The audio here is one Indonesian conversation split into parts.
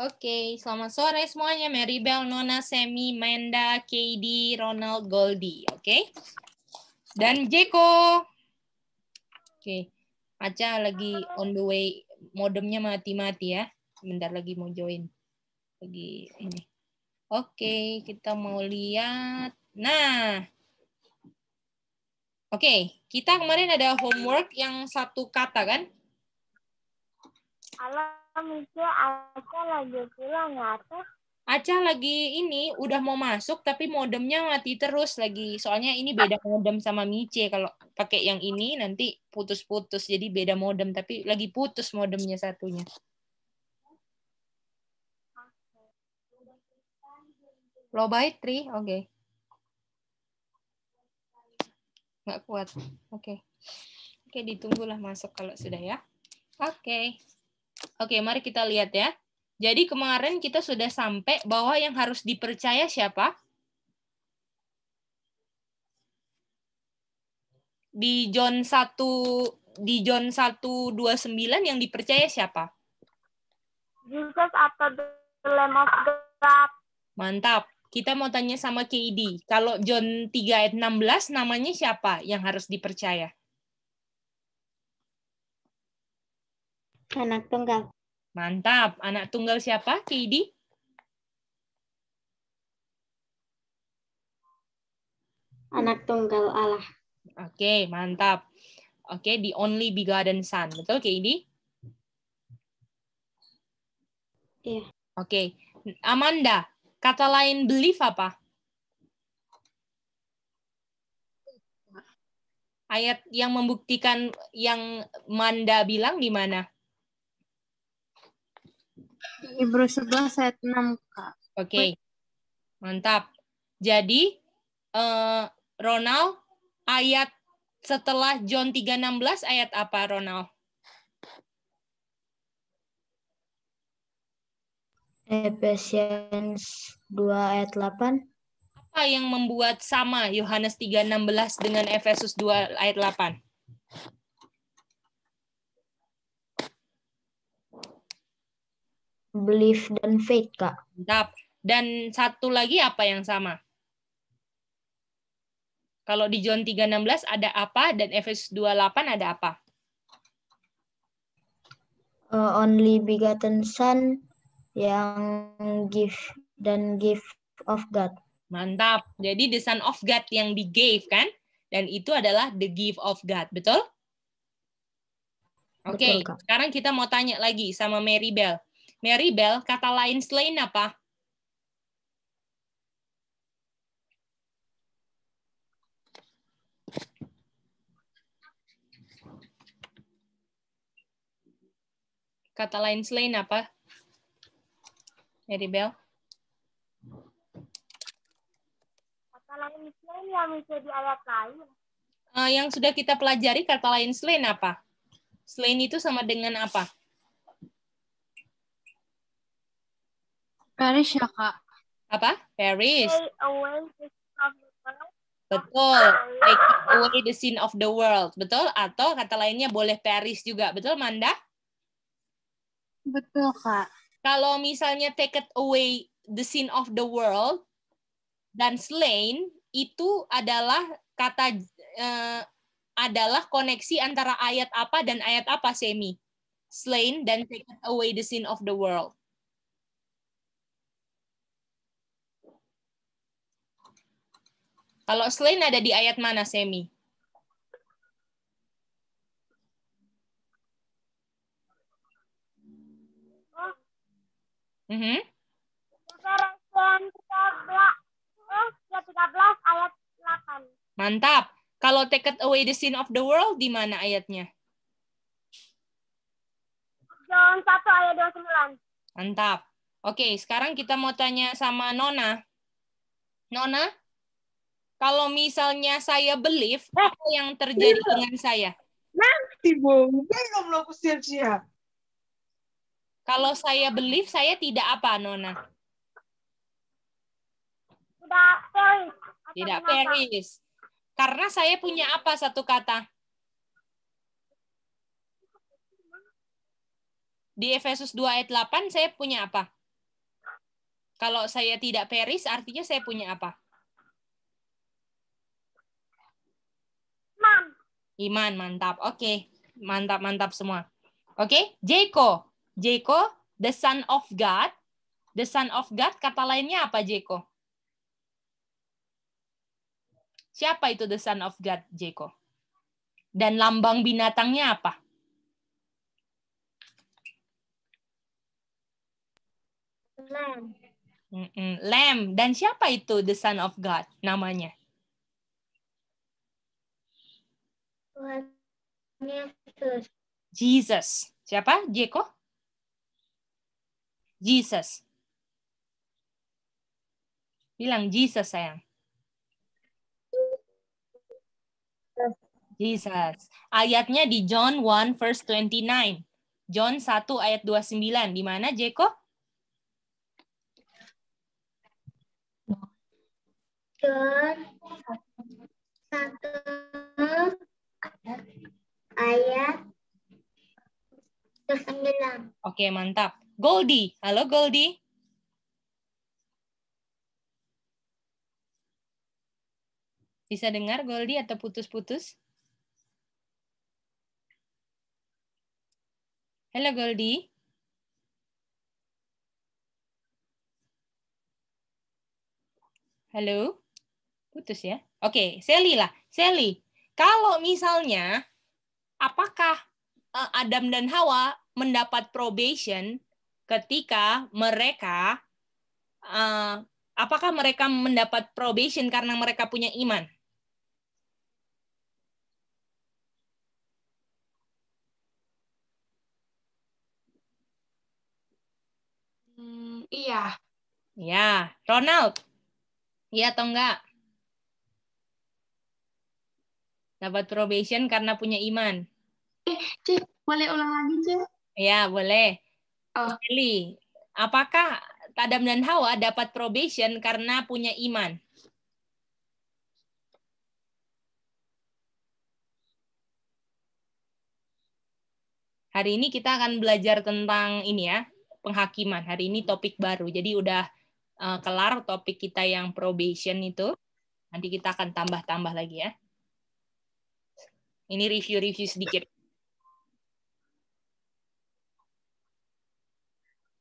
Oke, selamat sore semuanya. Mary Bell, Nona, Semi, Menda, KD, Ronald, Goldie. Oke. Dan Jeko. Oke. Aca lagi on the way. Modemnya mati-mati ya. Bentar lagi mau join. Lagi ini. Oke, kita mau lihat. Nah. Oke, kita kemarin ada homework yang satu kata kan? Alam. Mice Aca lagi pulang ya tuh. Aca lagi ini udah mau masuk tapi modemnya mati terus lagi. Soalnya ini beda modem sama Mice. Kalau pakai yang ini nanti putus-putus jadi beda modem tapi lagi putus modemnya satunya. Low battery, oke. Okay. Nggak kuat. Oke. Okay. Oke, okay, ditunggulah masuk kalau sudah ya. Oke. Okay. Oke, mari kita lihat ya. Jadi kemarin kita sudah sampai bahwa yang harus dipercaya siapa? Di John 1 di John 129 yang dipercaya siapa? Jesus atau the Lamb of God. Mantap. Kita mau tanya sama KD. Kalau John 3 ayat 16 namanya siapa yang harus dipercaya? Anak tunggal. Mantap. Anak tunggal siapa, Kidi? Anak tunggal Allah. Oke, okay, mantap. Oke, okay, the only begotten son. Betul, Kidi? Iya. Oke. Okay. Amanda, kata lain belief apa? Ayat yang membuktikan yang Manda bilang di mana? Ibrus 11 ayat 6, Kak. Oke. Okay. Mantap. Jadi uh, Ronald ayat setelah John 3:16 ayat apa Ronald? Efesians 2 ayat 8. Apa yang membuat sama Yohanes 3:16 dengan Efesus 2 ayat 8? belief dan faith, Kak. Mantap. Dan satu lagi apa yang sama? Kalau di John 3:16 ada apa dan Efesus 28 ada apa? Uh, only begotten son yang give dan give of God. Mantap. Jadi the son of God yang di gave kan? Dan itu adalah the gift of God, betul? Oke, okay. sekarang kita mau tanya lagi sama Mary Bell Mary Bell kata lain selain apa? Kata lain selain apa? Mary Bell Kata lain selain yang bisa ayat lain. Eh, yang sudah kita pelajari kata lain selain apa? Selain itu sama dengan apa? Paris ya kak. Apa? Paris. Take away Betul. Take away the sin of the world. Betul. Atau kata lainnya boleh Paris juga. Betul Manda? Betul kak. Kalau misalnya take it away the sin of the world dan slain itu adalah kata eh, adalah koneksi antara ayat apa dan ayat apa semi slain dan take it away the sin of the world Kalau selain ada di ayat mana, Semi? Mm -hmm. 13, 13 ayat 8. Mantap. Kalau take it away the sin of the world, di mana ayatnya? John 1 ayat 29. Mantap. Oke, sekarang kita mau tanya sama Nona. Nona, kalau misalnya saya believe eh, apa yang terjadi iya. dengan saya? Nanti Bu, belum lo siap-siap. Kalau saya believe saya tidak apa Nona? Tidak Paris. Tidak Paris. Karena saya punya apa satu kata? Di Efesus 2 ayat 8 saya punya apa? Kalau saya tidak Paris artinya saya punya apa? Iman, mantap. Oke, okay. mantap, mantap semua. Oke, okay? Jeko. Jeko, the son of God. The son of God, kata lainnya apa, Jeko? Siapa itu the son of God, Jeko? Dan lambang binatangnya apa? Lamb. Mm -mm, lamb. Dan siapa itu the son of God namanya? Jesus. Siapa? Jeko? Jesus. Bilang Jesus, sayang. Jesus. Ayatnya di John 1 verse 29. John 1 ayat 29. Di mana, Jeko? John 1 Ayat 9. Oke, mantap. Goldie. Halo Goldie. Bisa dengar Goldie atau putus-putus? Halo Goldie. Halo? Putus ya? Oke, Sally lah. Sally, kalau misalnya, apakah eh, Adam dan Hawa mendapat probation ketika mereka, eh, apakah mereka mendapat probation karena mereka punya iman? Hmm, iya. Ya, Ronald. Iya atau enggak? Dapat probation karena punya iman. Eh, Cik, boleh ulang lagi, Cik? Ya, boleh. Oh. Kelly, apakah Adam dan Hawa dapat probation karena punya iman? Hari ini kita akan belajar tentang ini ya, penghakiman. Hari ini topik baru. Jadi udah eh, kelar topik kita yang probation itu. Nanti kita akan tambah-tambah lagi ya. Ini review-review sedikit.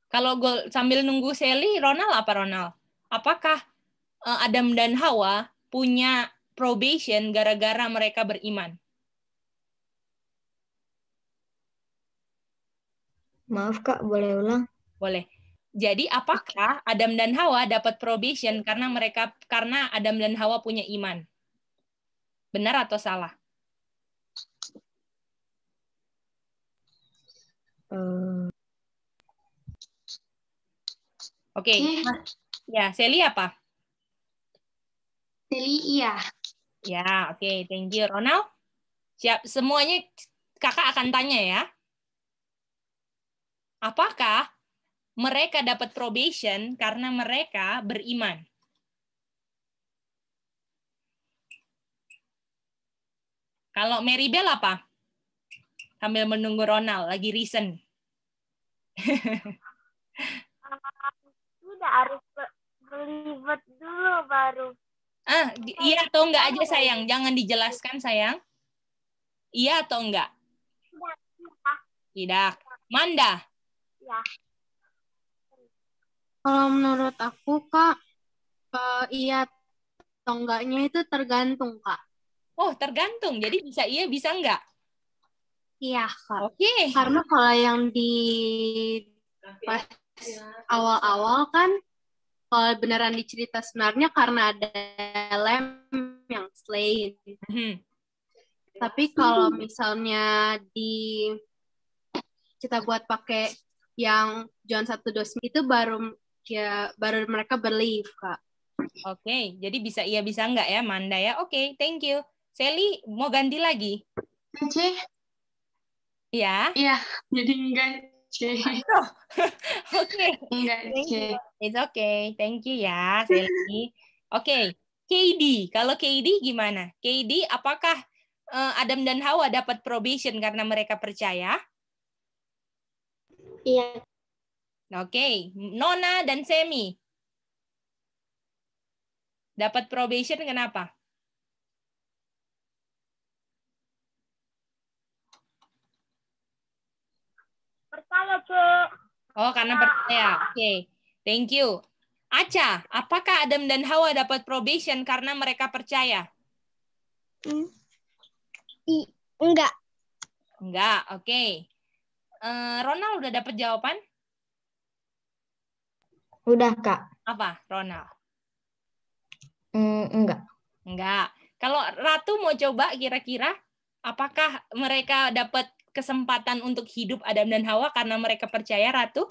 Kalau gol sambil nunggu Sally, Ronald apa Ronald? Apakah eh, Adam dan Hawa punya probation gara-gara mereka beriman? Maaf Kak, boleh ulang? Boleh. Jadi apakah Adam dan Hawa dapat probation karena mereka karena Adam dan Hawa punya iman? Benar atau salah? Eh, oke, okay. ya Seli apa? Seli iya. Ya, oke, okay. thank you Ronald. Siap, semuanya kakak akan tanya ya. Apakah mereka dapat probation karena mereka beriman? Kalau Mary Bell apa? sambil menunggu Ronald lagi recent? Sudah harus berlibat dulu baru. Ah, iya atau enggak aja sayang, jangan dijelaskan sayang. Iya atau enggak? Tidak. Manda. Ya. Kalau menurut aku kak, uh, iya atau enggaknya itu tergantung kak. Oh tergantung, jadi bisa iya bisa enggak? Iya, Kak. Oke. Okay. Karena kalau yang di pas awal-awal kan kalau beneran dicerita sebenarnya karena ada lem yang slain. hmm Tapi kalau misalnya di kita buat pakai yang John satu dos itu baru ya baru mereka believe kak. Oke, okay, jadi bisa iya bisa enggak ya Manda ya? Oke, okay, thank you. Sally mau ganti lagi? Oke. Iya. Iya, jadi enggak C. Oh, Oke. Enggak C. It's okay. Thank you ya, Sally. Oke. Okay. KD, kalau KD gimana? KD apakah eh, Adam dan Hawa dapat probation karena mereka percaya? Iya. Oke, okay. Nona dan Semi dapat probation kenapa? Percaya, Bu. Oh, karena ya. percaya. Oke. Okay. Thank you. Aca, apakah Adam dan Hawa dapat probation karena mereka percaya? Hmm. I, enggak. Enggak, oke. Okay. Uh, eh, Ronald udah dapat jawaban? Udah, Kak. Apa, Ronald? Mm, enggak. Enggak. Kalau Ratu mau coba kira-kira apakah mereka dapat kesempatan untuk hidup Adam dan Hawa karena mereka percaya Ratu?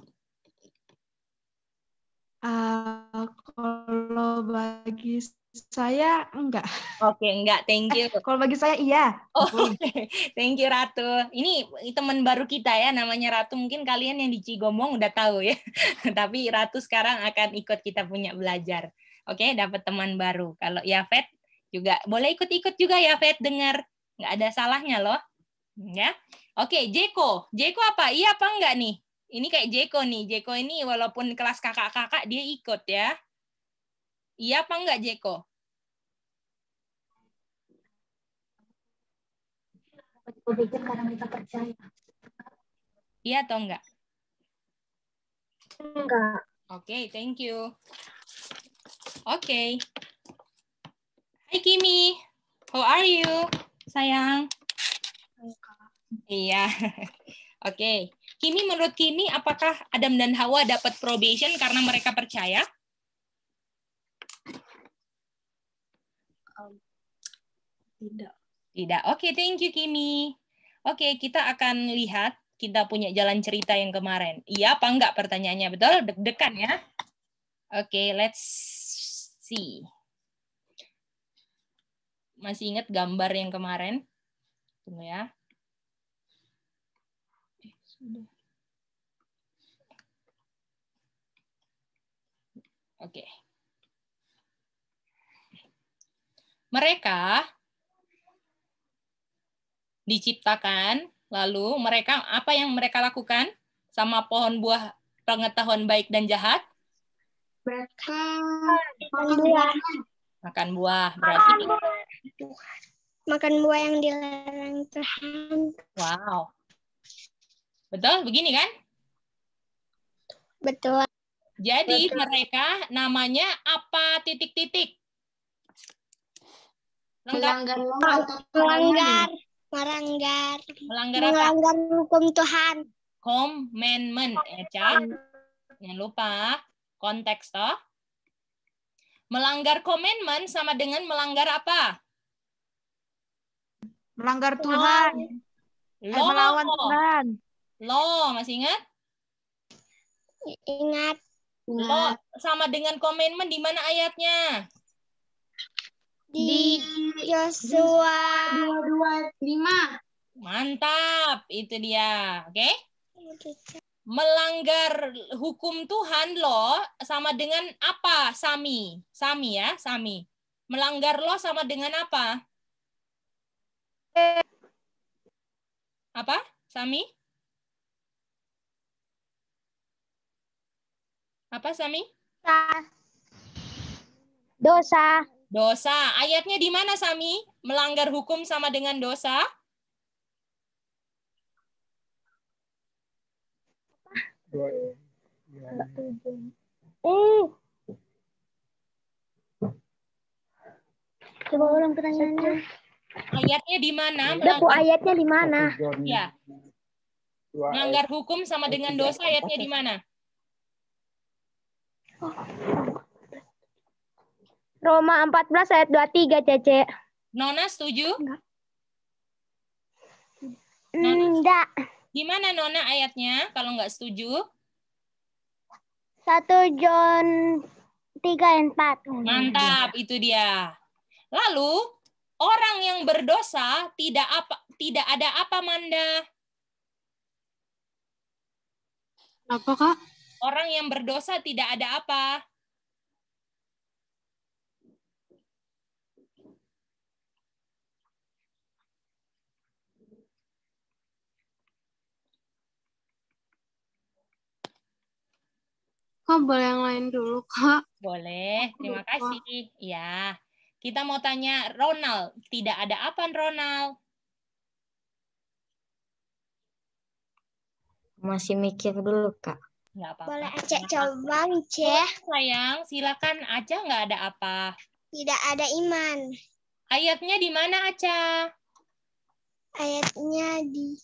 Uh, kalau bagi saya enggak. Oke, okay, enggak. Thank you. Eh, kalau bagi saya iya. Oh, Oke. Okay. Thank you Ratu. Ini teman baru kita ya namanya Ratu. Mungkin kalian yang di Cigomong udah tahu ya. Tapi Ratu sekarang akan ikut kita punya belajar. Oke, okay, dapat teman baru. Kalau Yafet juga boleh ikut-ikut juga Yafet dengar. Enggak ada salahnya loh. Ya. Oke, Jeko. Jeko apa? Iya apa enggak nih? Ini kayak Jeko nih. Jeko ini walaupun kelas kakak-kakak, dia ikut ya. Iya apa enggak, Jeko? Iya atau enggak? Enggak. Oke, okay, thank you. Oke. Okay. Hai Kimi, how are you, sayang? Iya. Oke. Okay. Kimi menurut Kimi apakah Adam dan Hawa dapat probation karena mereka percaya? Um, tidak. Tidak. Oke, okay, thank you Kimi. Oke, okay, kita akan lihat kita punya jalan cerita yang kemarin. Iya apa enggak pertanyaannya? Betul? Deg-degan ya. Oke, okay, let's see. Masih ingat gambar yang kemarin? Tunggu ya. Oke. Okay. Mereka diciptakan, lalu mereka apa yang mereka lakukan sama pohon buah pengetahuan baik dan jahat? Mereka makan buah. Makan buah, berarti makan buah yang dilarang Tuhan. Wow. Betul begini kan? Betul. Jadi Betul. mereka namanya apa titik-titik? Melanggar melanggar melanggar melanggar, apa? melanggar hukum Tuhan. Commandment ya, eh, Jangan lupa konteks toh. Melanggar commandment sama dengan melanggar apa? Melanggar Tuhan. Law. Eh, melawan Tuhan. Lo, masih ingat? Ingat. Lo sama dengan komitmen di mana ayatnya? Di Yosua 225. Mantap, itu dia. Oke? Okay? Melanggar hukum Tuhan lo sama dengan apa, Sami? Sami ya, Sami. Melanggar lo sama dengan apa? Eh. Apa, Sami? Apa Sami? Dosa. Dosa. Ayatnya di mana Sami? Melanggar hukum sama dengan dosa? Eh. Coba ulang pertanyaannya. Ayatnya di mana? Depu ayatnya di mana? Ya. Melanggar hukum sama dengan dosa ayatnya di mana? Roma 14 ayat 23, Cece. Nona setuju? Enggak. Gimana Nona ayatnya kalau nggak setuju? 1 John 3 dan 4. Mantap, itu dia. Lalu, orang yang berdosa tidak apa tidak ada apa manda? Apa, Kak? Orang yang berdosa tidak ada apa? Kak, boleh yang lain dulu, Kak. Boleh, terima kasih. Ya, kita mau tanya Ronald. Tidak ada apa, Ronald? Masih mikir dulu, Kak. Nggak apa-apa. Boleh aja coba, Mice. sayang, silakan. aja nggak ada apa. Tidak ada iman. Ayatnya di mana, Aca? Ayatnya di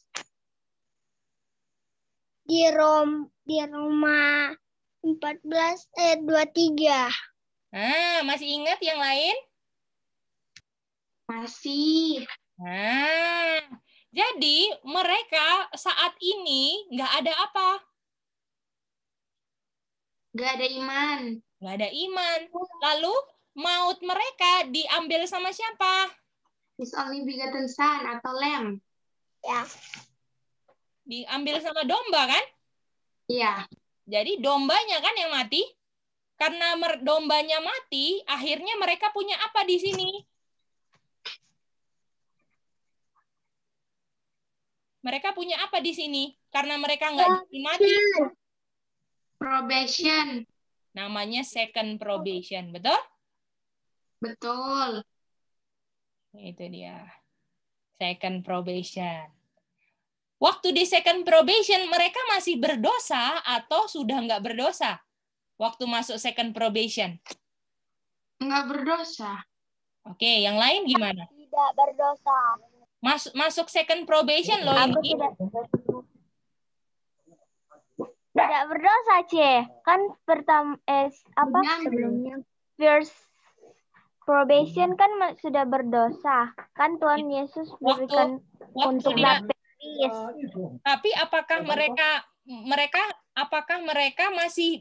di Rom di Roma 14 ayat eh, 23. Ah, masih ingat yang lain? Masih. Nah, jadi mereka saat ini nggak ada apa? Gak ada iman. Gak ada iman. Lalu maut mereka diambil sama siapa? His only begotten son atau lem? Ya. Yeah. Diambil sama domba kan? Iya. Yeah. Jadi dombanya kan yang mati. Karena dombanya mati, akhirnya mereka punya apa di sini? Mereka punya apa di sini? Karena mereka nggak ya, dimati. Probation. Namanya second probation, betul? Betul. Itu dia. Second probation. Waktu di second probation, mereka masih berdosa atau sudah nggak berdosa? Waktu masuk second probation. Nggak berdosa. Oke, yang lain gimana? Tidak berdosa. Mas, masuk second probation loh. ini tidak berdosa C kan pertama eh apa sebelumnya first probation kan sudah berdosa kan Tuhan Yesus berikan waktu, waktu untuk dia, baptis tapi apakah mereka mereka apakah mereka masih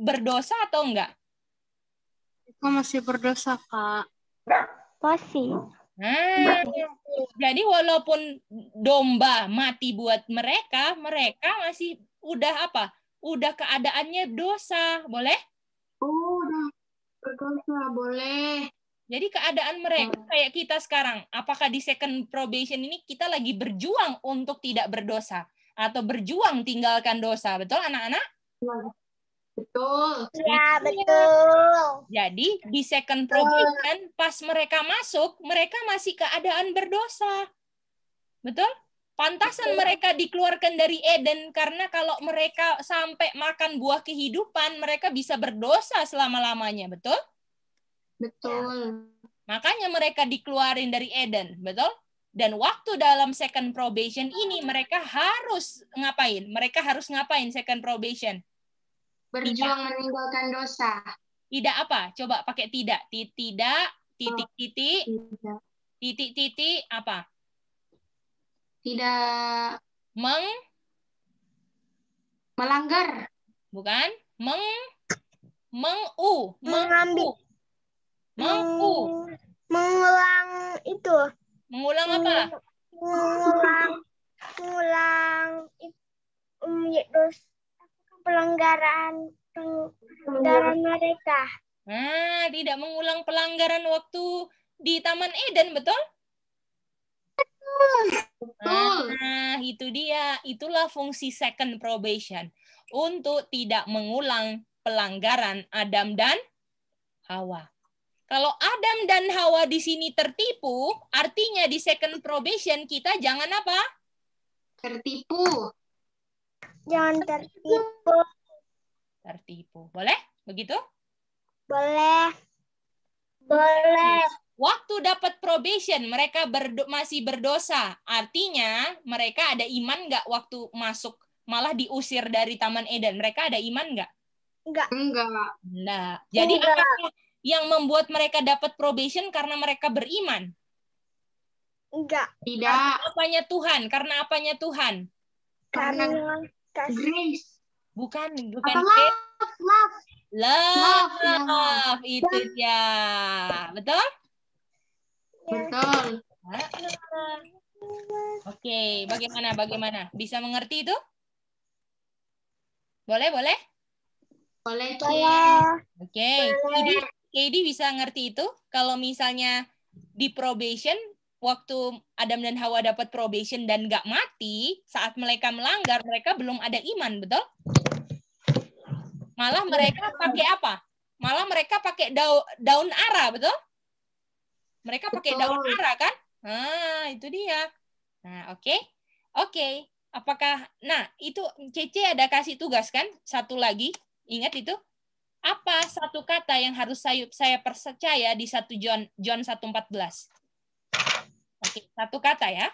berdosa atau enggak mereka masih berdosa kak masih Nah, jadi walaupun domba mati buat mereka, mereka masih udah apa? Udah keadaannya dosa, boleh? Oh, udah berdosa, boleh. Jadi keadaan mereka kayak kita sekarang, apakah di second probation ini kita lagi berjuang untuk tidak berdosa atau berjuang tinggalkan dosa, betul anak-anak? Iya. Betul. Ya, betul. Jadi di second probation pas mereka masuk, mereka masih keadaan berdosa. Betul? Pantasan mereka dikeluarkan dari Eden karena kalau mereka sampai makan buah kehidupan, mereka bisa berdosa selama-lamanya, betul? Betul. Makanya mereka dikeluarin dari Eden, betul? Dan waktu dalam second probation ini mereka harus ngapain? Mereka harus ngapain second probation? Berjuang tidak. meninggalkan dosa. Tidak apa? Coba pakai tidak. Tidak, titik-titik. Oh, titik-titik apa? Tidak. Meng? Melanggar. Bukan. Meng? Mengu. Mengambil. Mengu. Mengulang itu. Mengulang apa? Mengulang. Mengulang. itu um, ya, terus pelanggaran pelanggaran mereka. Ah, tidak mengulang pelanggaran waktu di Taman Eden, betul? Nah, itu dia. Itulah fungsi second probation untuk tidak mengulang pelanggaran Adam dan Hawa. Kalau Adam dan Hawa di sini tertipu, artinya di second probation kita jangan apa? Tertipu. Jangan tertipu. Tertipu. Boleh? Begitu? Boleh. Boleh. Waktu dapat probation, mereka berdo masih berdosa. Artinya, mereka ada iman nggak waktu masuk? Malah diusir dari Taman Eden. Mereka ada iman nggak? Enggak. Enggak. Nah, jadi apa yang membuat mereka dapat probation karena mereka beriman? Enggak. Tidak. Karena apanya Tuhan? Karena apanya Tuhan? Karena, Grace. Bukan, bukan Apa love, love. Love, love, love. itu ya Betul? Betul. Oke, bagaimana? Bagaimana? Bisa mengerti itu? Boleh, boleh? Boleh, Boleh. Oke, jadi KD bisa ngerti itu? Kalau misalnya di probation, waktu Adam dan Hawa dapat probation dan nggak mati, saat mereka melanggar, mereka belum ada iman, betul? Malah mereka pakai apa? Malah mereka pakai daun, daun ara, betul? Mereka pakai daun ara kan? Nah, itu dia. Nah, oke. Okay. Oke. Okay. Apakah nah, itu Cc ada kasih tugas kan? Satu lagi. Ingat itu? Apa satu kata yang harus saya saya percaya di satu John John 114? Oke, okay, satu kata ya.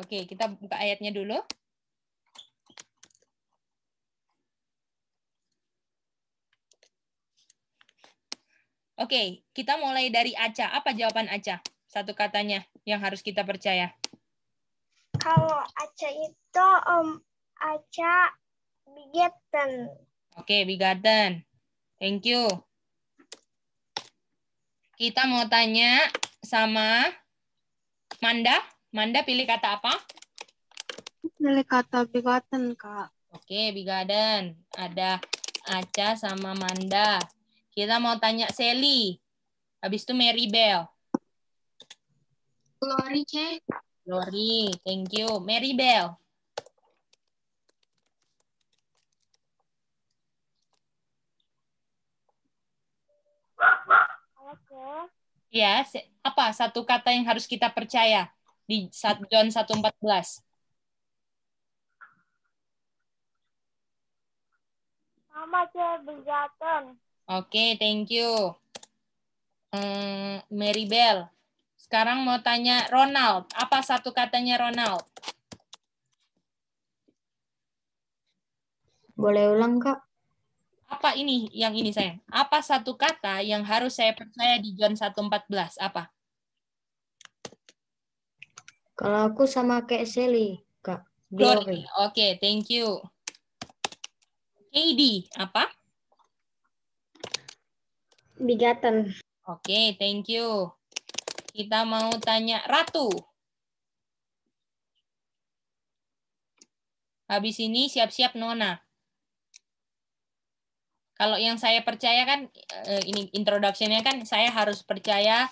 Oke, kita buka ayatnya dulu. Oke, kita mulai dari Aca. Apa jawaban Aca? Satu katanya yang harus kita percaya. Kalau Aca itu um, Aca bigotten. Oke, bigotten. Thank you. Kita mau tanya sama Manda. Manda pilih kata apa? Pilih kata bigotten, Kak. Oke, bigotten. Ada Aca sama Manda. Kita mau tanya Sally. Habis itu Mary Bell. Glory, C. Glory, thank you. Mary Bell. Ya, apa satu kata yang harus kita percaya di John 1.14? Mama C. Bejaten. Oke, okay, thank you. Um, hmm, Mary Bell. Sekarang mau tanya Ronald. Apa satu katanya Ronald? Boleh ulang, Kak? Apa ini? Yang ini, saya? Apa satu kata yang harus saya percaya di John 1.14? Apa? Kalau aku sama kayak Sally, Kak. Glory. Oke, okay, thank you. KD, apa? Bigatan. Oke, okay, thank you. Kita mau tanya Ratu. Habis ini siap-siap Nona. Kalau yang saya percaya kan eh, ini introduction-nya kan saya harus percaya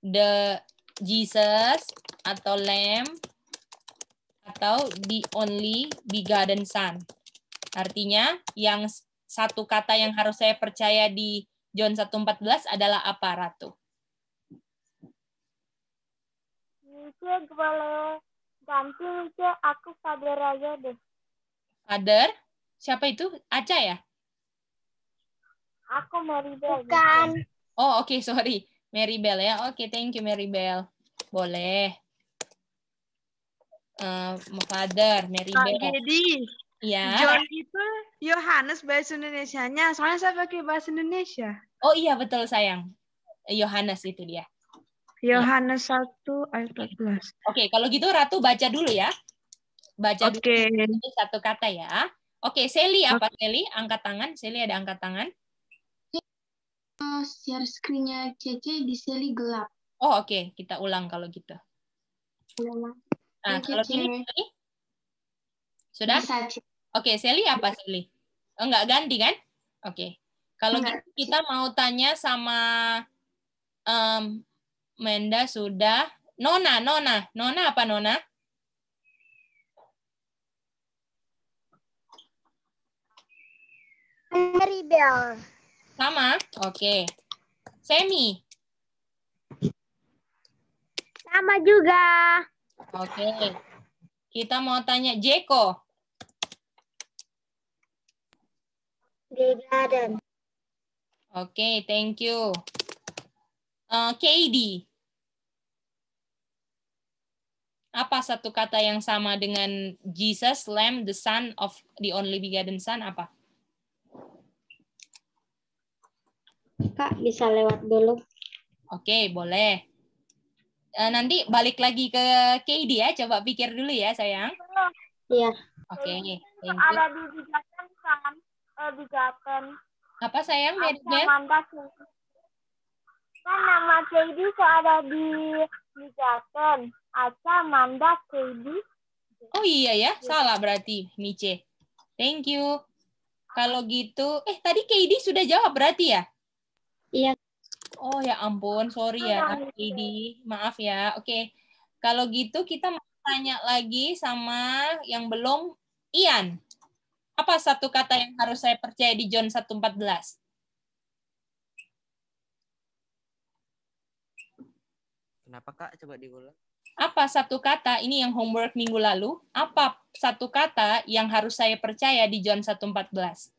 the Jesus atau Lamb atau the only begotten Son. Artinya yang satu kata yang harus saya percaya di John 1.14 adalah apa, Ratu? Mungkin iya, boleh ganti itu aku father aja deh. Father? Siapa itu? Aca ya? Aku Maribel. Bukan. Oh, oke, okay, sorry. Maribel ya. Oke, okay, thank you Maribel. Boleh. Uh, father, Maribel. Kak Iya. John itu Yohanes bahasa Indonesia-nya Soalnya saya pakai bahasa Indonesia. Oh iya betul sayang. Yohanes itu dia. Iya. Yohanes ya. 1 ayat 14. Oke, okay, kalau gitu Ratu baca dulu ya. Baca okay. dulu satu kata ya. Oke, okay, Seli apa okay. Seli? Angkat tangan. Seli ada angkat tangan. share screen-nya Cece di Seli gelap. Oh, oke. Okay. Kita ulang kalau gitu. Ulang. Nah, kalau ini Sudah? Bisa, Oke, okay, Sally apa Sally? enggak oh, ganti kan? Oke. Okay. Kalau gitu, kita mau tanya sama um, Menda sudah. Nona, Nona. Nona apa Nona? Mary Sama? Oke. Okay. Semi. Sama juga. Oke. Okay. Kita mau tanya Jeko. the Okay, thank you. Uh, eh, Katie. Apa satu kata yang sama dengan Jesus, Lamb, the Son of the Only Begotten Son? Apa? Kak, bisa lewat dulu. Oke, okay, boleh. Eh, nanti balik lagi ke KD ya. Coba pikir dulu ya, sayang. Iya. Oke. Okay, Ada di Son uh, bijaken. Apa sayang meritnya? Kan nama KD kok ada di bijaken. Aca Manda KD. Oh iya ya, iya. salah berarti Mice. Thank you. Kalau gitu, eh tadi KD sudah jawab berarti ya? Iya. Oh ya ampun, sorry ya iya, Keidi. Iya. Maaf ya. Oke. Okay. Kalau gitu kita mau tanya lagi sama yang belum Ian. Apa satu kata yang harus saya percaya di John 1.14? Kenapa Kak? Coba diulang. Apa satu kata, ini yang homework minggu lalu, apa satu kata yang harus saya percaya di John 1.14?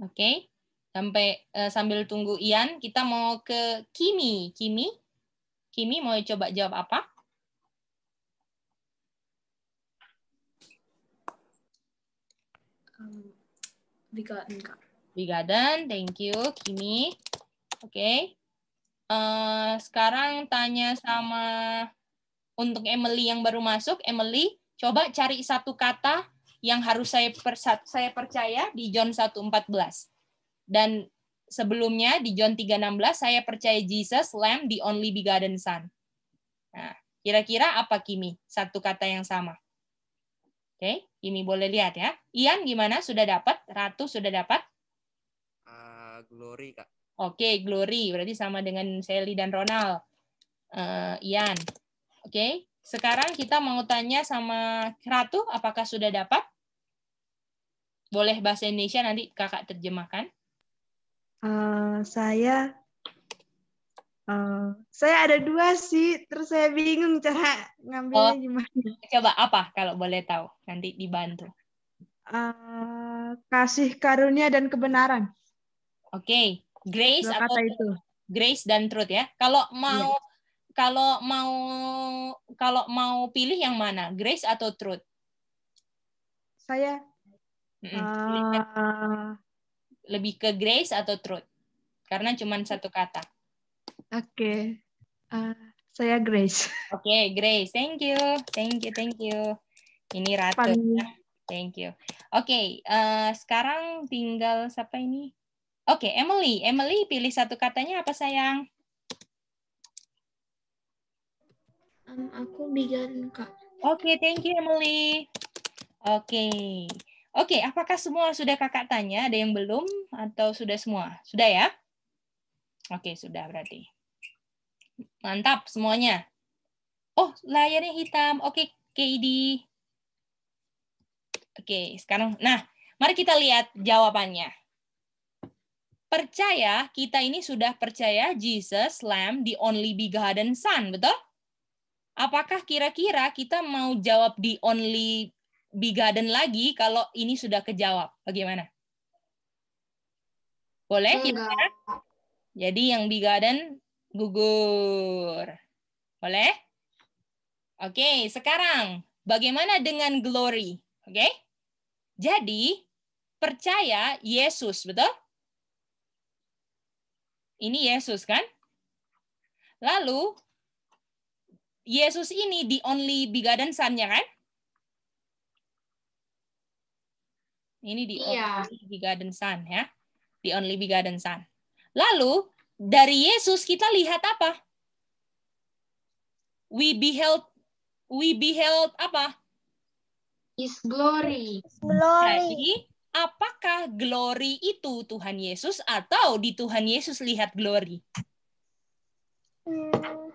Oke. Okay. Sampai uh, sambil tunggu Ian, kita mau ke Kimi. Kimi? Kimi mau coba jawab apa? Um, Kak. Bigaden, thank you, Kimi. Oke. Okay. Uh, eh, sekarang tanya sama untuk Emily yang baru masuk. Emily, coba cari satu kata yang harus saya, saya percaya di John 1.14. Dan sebelumnya di John 3:16 saya percaya Jesus Lamb the only begotten Son. Nah, kira-kira apa Kimi? Satu kata yang sama. Oke, okay, Kimi boleh lihat ya. Ian gimana? Sudah dapat? Ratu sudah dapat? Uh, glory, Kak. Oke, okay, Glory. Berarti sama dengan Sally dan Ronald. Uh, Ian. Oke, okay. sekarang kita mau tanya sama Ratu apakah sudah dapat? Boleh bahasa Indonesia nanti kakak terjemahkan. Eh, saya uh, saya ada dua sih, terus saya bingung cara ngambilnya oh, gimana. Coba apa kalau boleh tahu? Nanti dibantu. Uh, kasih karunia dan kebenaran. Oke, okay. grace dua kata atau itu. grace dan truth ya. Kalau iya. mau yeah. kalau mau kalau mau pilih yang mana, grace atau truth? Saya Uh, lebih ke grace atau truth? Karena cuma satu kata. Oke. Okay. Uh, saya Grace. Oke, okay, Grace. Thank you. Thank you, thank you. Ini Ratu. Pani. Thank you. Oke, okay, uh, eh, sekarang tinggal siapa ini? Oke, okay, Emily. Emily, pilih satu katanya apa, sayang? Um, aku bigan, Kak. Oke, okay, thank you, Emily. Oke. Okay. Oke, apakah semua sudah kakak tanya? Ada yang belum atau sudah semua? Sudah ya? Oke, sudah berarti. Mantap semuanya. Oh, layarnya hitam. Oke, KD. Oke, sekarang. Nah, mari kita lihat jawabannya. Percaya, kita ini sudah percaya Jesus, Lamb, the only begotten Son, betul? Apakah kira-kira kita mau jawab the only bigaden lagi kalau ini sudah kejawab. Bagaimana? Boleh? Ya? ya. Jadi yang bigaden gugur. Boleh? Oke, okay, sekarang bagaimana dengan glory? Oke? Okay? Jadi, percaya Yesus, betul? Ini Yesus kan? Lalu Yesus ini the only begotten son-nya kan? Ini di iya. Only Begotten Son ya. The Only Begotten Son. Lalu dari Yesus kita lihat apa? We beheld we beheld apa? His glory. Glory. Jadi, apakah glory itu Tuhan Yesus atau di Tuhan Yesus lihat glory? Hmm.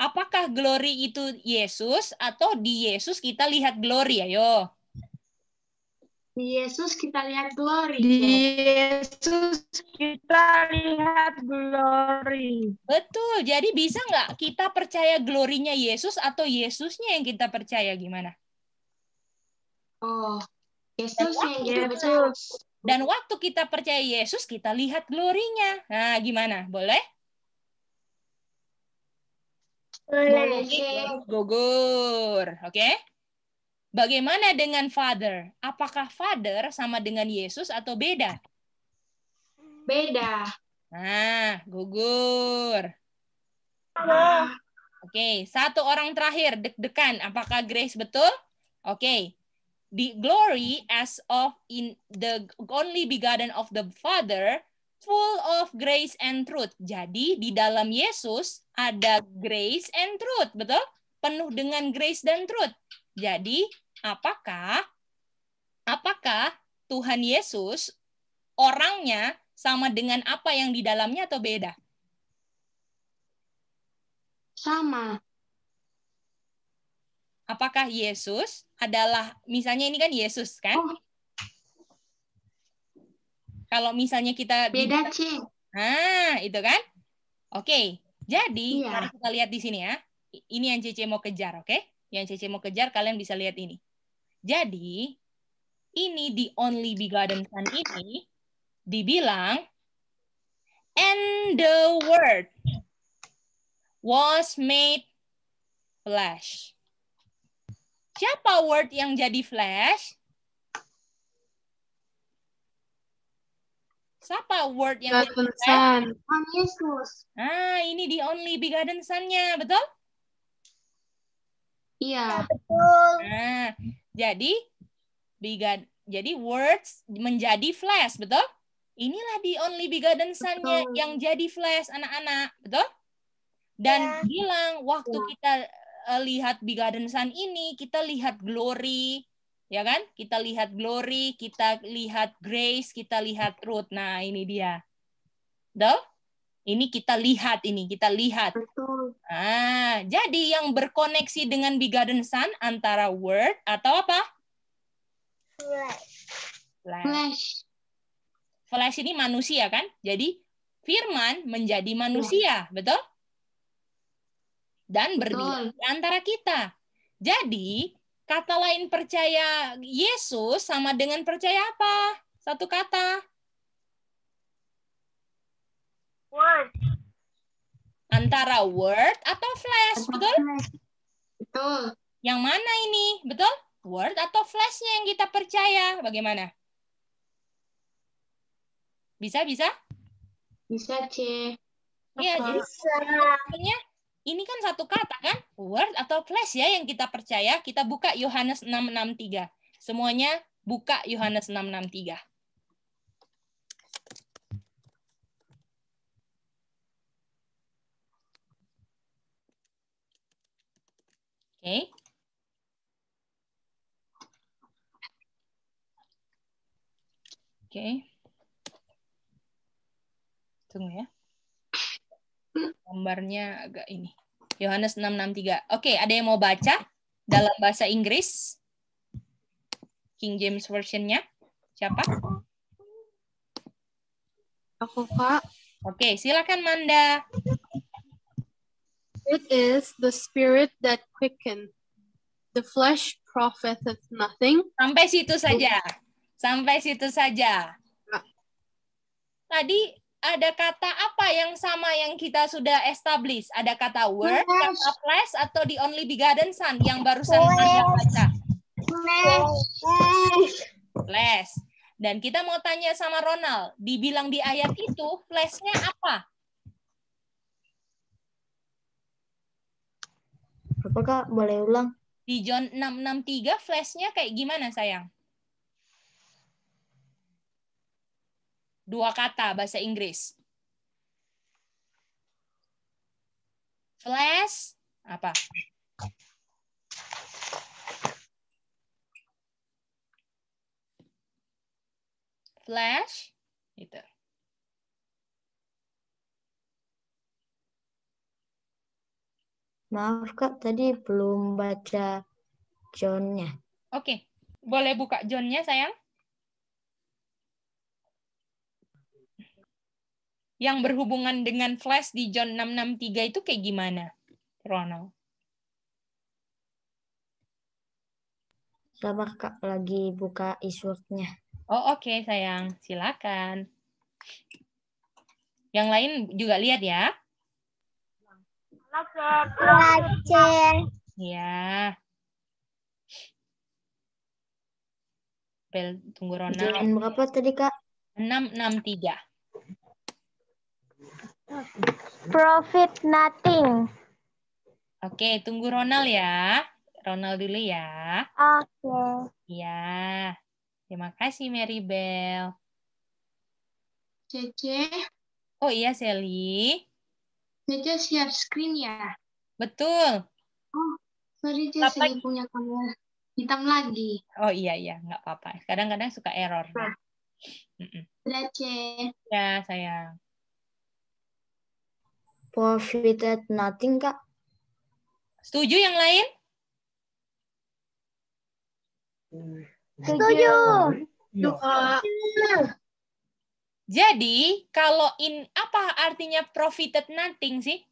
Apakah glory itu Yesus atau di Yesus kita lihat glory? Ayo. Di Yesus kita lihat glory. Di Yesus kita lihat glory. Betul. Jadi bisa nggak kita percaya glorinya Yesus atau Yesusnya yang kita percaya gimana? Oh, Yesus yang kita percaya. Dan waktu kita percaya Yesus, kita lihat glorinya. Nah, gimana? Boleh? Boleh. Gugur. Oke. Okay? Bagaimana dengan Father? Apakah Father sama dengan Yesus atau beda? Beda. Nah, gugur. Oke, satu orang terakhir deg-degan. Apakah Grace betul? Oke. Okay. The glory as of in the only begotten of the Father, full of grace and truth. Jadi di dalam Yesus ada grace and truth, betul? Penuh dengan grace dan truth. Jadi, apakah apakah Tuhan Yesus orangnya sama dengan apa yang di dalamnya atau beda? Sama. Apakah Yesus adalah misalnya ini kan Yesus kan? Oh. Kalau misalnya kita beda sih. Ah itu kan? Oke. Okay. Jadi, iya. mari kita lihat di sini ya. Ini yang Cece mau kejar, oke? Okay? yang Cece mau kejar kalian bisa lihat ini. Jadi ini the Only Begotten Son ini dibilang and the word was made flesh. Siapa word yang jadi flesh? Siapa word yang begotten jadi flesh? Son. Ah, ini the only begotten son-nya, betul? Iya. Ya, betul. Nah, jadi bigad jadi words menjadi flash, betul? Inilah di only begotten son yang jadi flash anak-anak, betul? Dan ya. bilang waktu ya. kita uh, lihat begotten son ini, kita lihat glory, ya kan? Kita lihat glory, kita lihat grace, kita lihat root Nah, ini dia. Betul? Ini kita lihat ini, kita lihat. Betul. Ah, jadi yang berkoneksi dengan big garden sun antara word atau apa? Flash. Flash. Flash. ini manusia kan? Jadi firman menjadi manusia, Flash. betul? Dan berdiam di antara kita. Jadi, kata lain percaya Yesus sama dengan percaya apa? Satu kata. Word. Antara Word atau Flash, betul? Betul. Yang mana ini, betul? Word atau Flashnya yang kita percaya? Bagaimana? Bisa, bisa? Bisa, C. Iya, jadi Artinya ini kan satu kata kan? Word atau flash ya yang kita percaya. Kita buka Yohanes 663. Semuanya buka Yohanes 663. Okay. Okay. Tunggu ya. Gambarnya agak ini. Yohanes 663. Oke, okay, ada yang mau baca dalam bahasa Inggris? King James Version-nya? Siapa? Aku, Pak. Oke, okay, silakan Manda. It is the spirit that quicken. The flesh profiteth nothing. Sampai situ saja. Sampai situ saja. Ya. Tadi ada kata apa yang sama yang kita sudah establish? Ada kata word, kata flesh, atau the only begotten son yang barusan Anda baca? Flesh. Flesh. Dan kita mau tanya sama Ronald, dibilang di ayat itu flashnya apa? Apa kak boleh ulang? Di John 663 flashnya kayak gimana sayang? Dua kata bahasa Inggris. Flash apa? Flash itu. Maaf Kak, tadi belum baca Johnnya. Oke, okay. boleh buka Johnnya sayang? Yang berhubungan dengan flash di John 663 itu kayak gimana, Ronald? Sabar Kak, lagi buka iswordnya. Oh oke okay, sayang, silakan. Yang lain juga lihat ya. Lacet. Ya. Bel tunggu Rona. Jalan berapa tadi, Kak? 663. Profit nothing. Oke, tunggu Ronald ya. Ronald dulu ya. Oke. Okay. Ya. Terima kasih Mary Bell. Cece. Oh iya Sally aja share screen ya? Betul. Oh, sorry Caca, saya punya kamera hitam lagi. Oh iya, iya. Nggak apa-apa. Kadang-kadang suka error. Nah. Sudah, Ya, saya. Profited nothing, Kak. Setuju yang lain? Hmm. Setuju. Setuju. Setuju. Jadi, kalau in apa artinya profited nothing sih?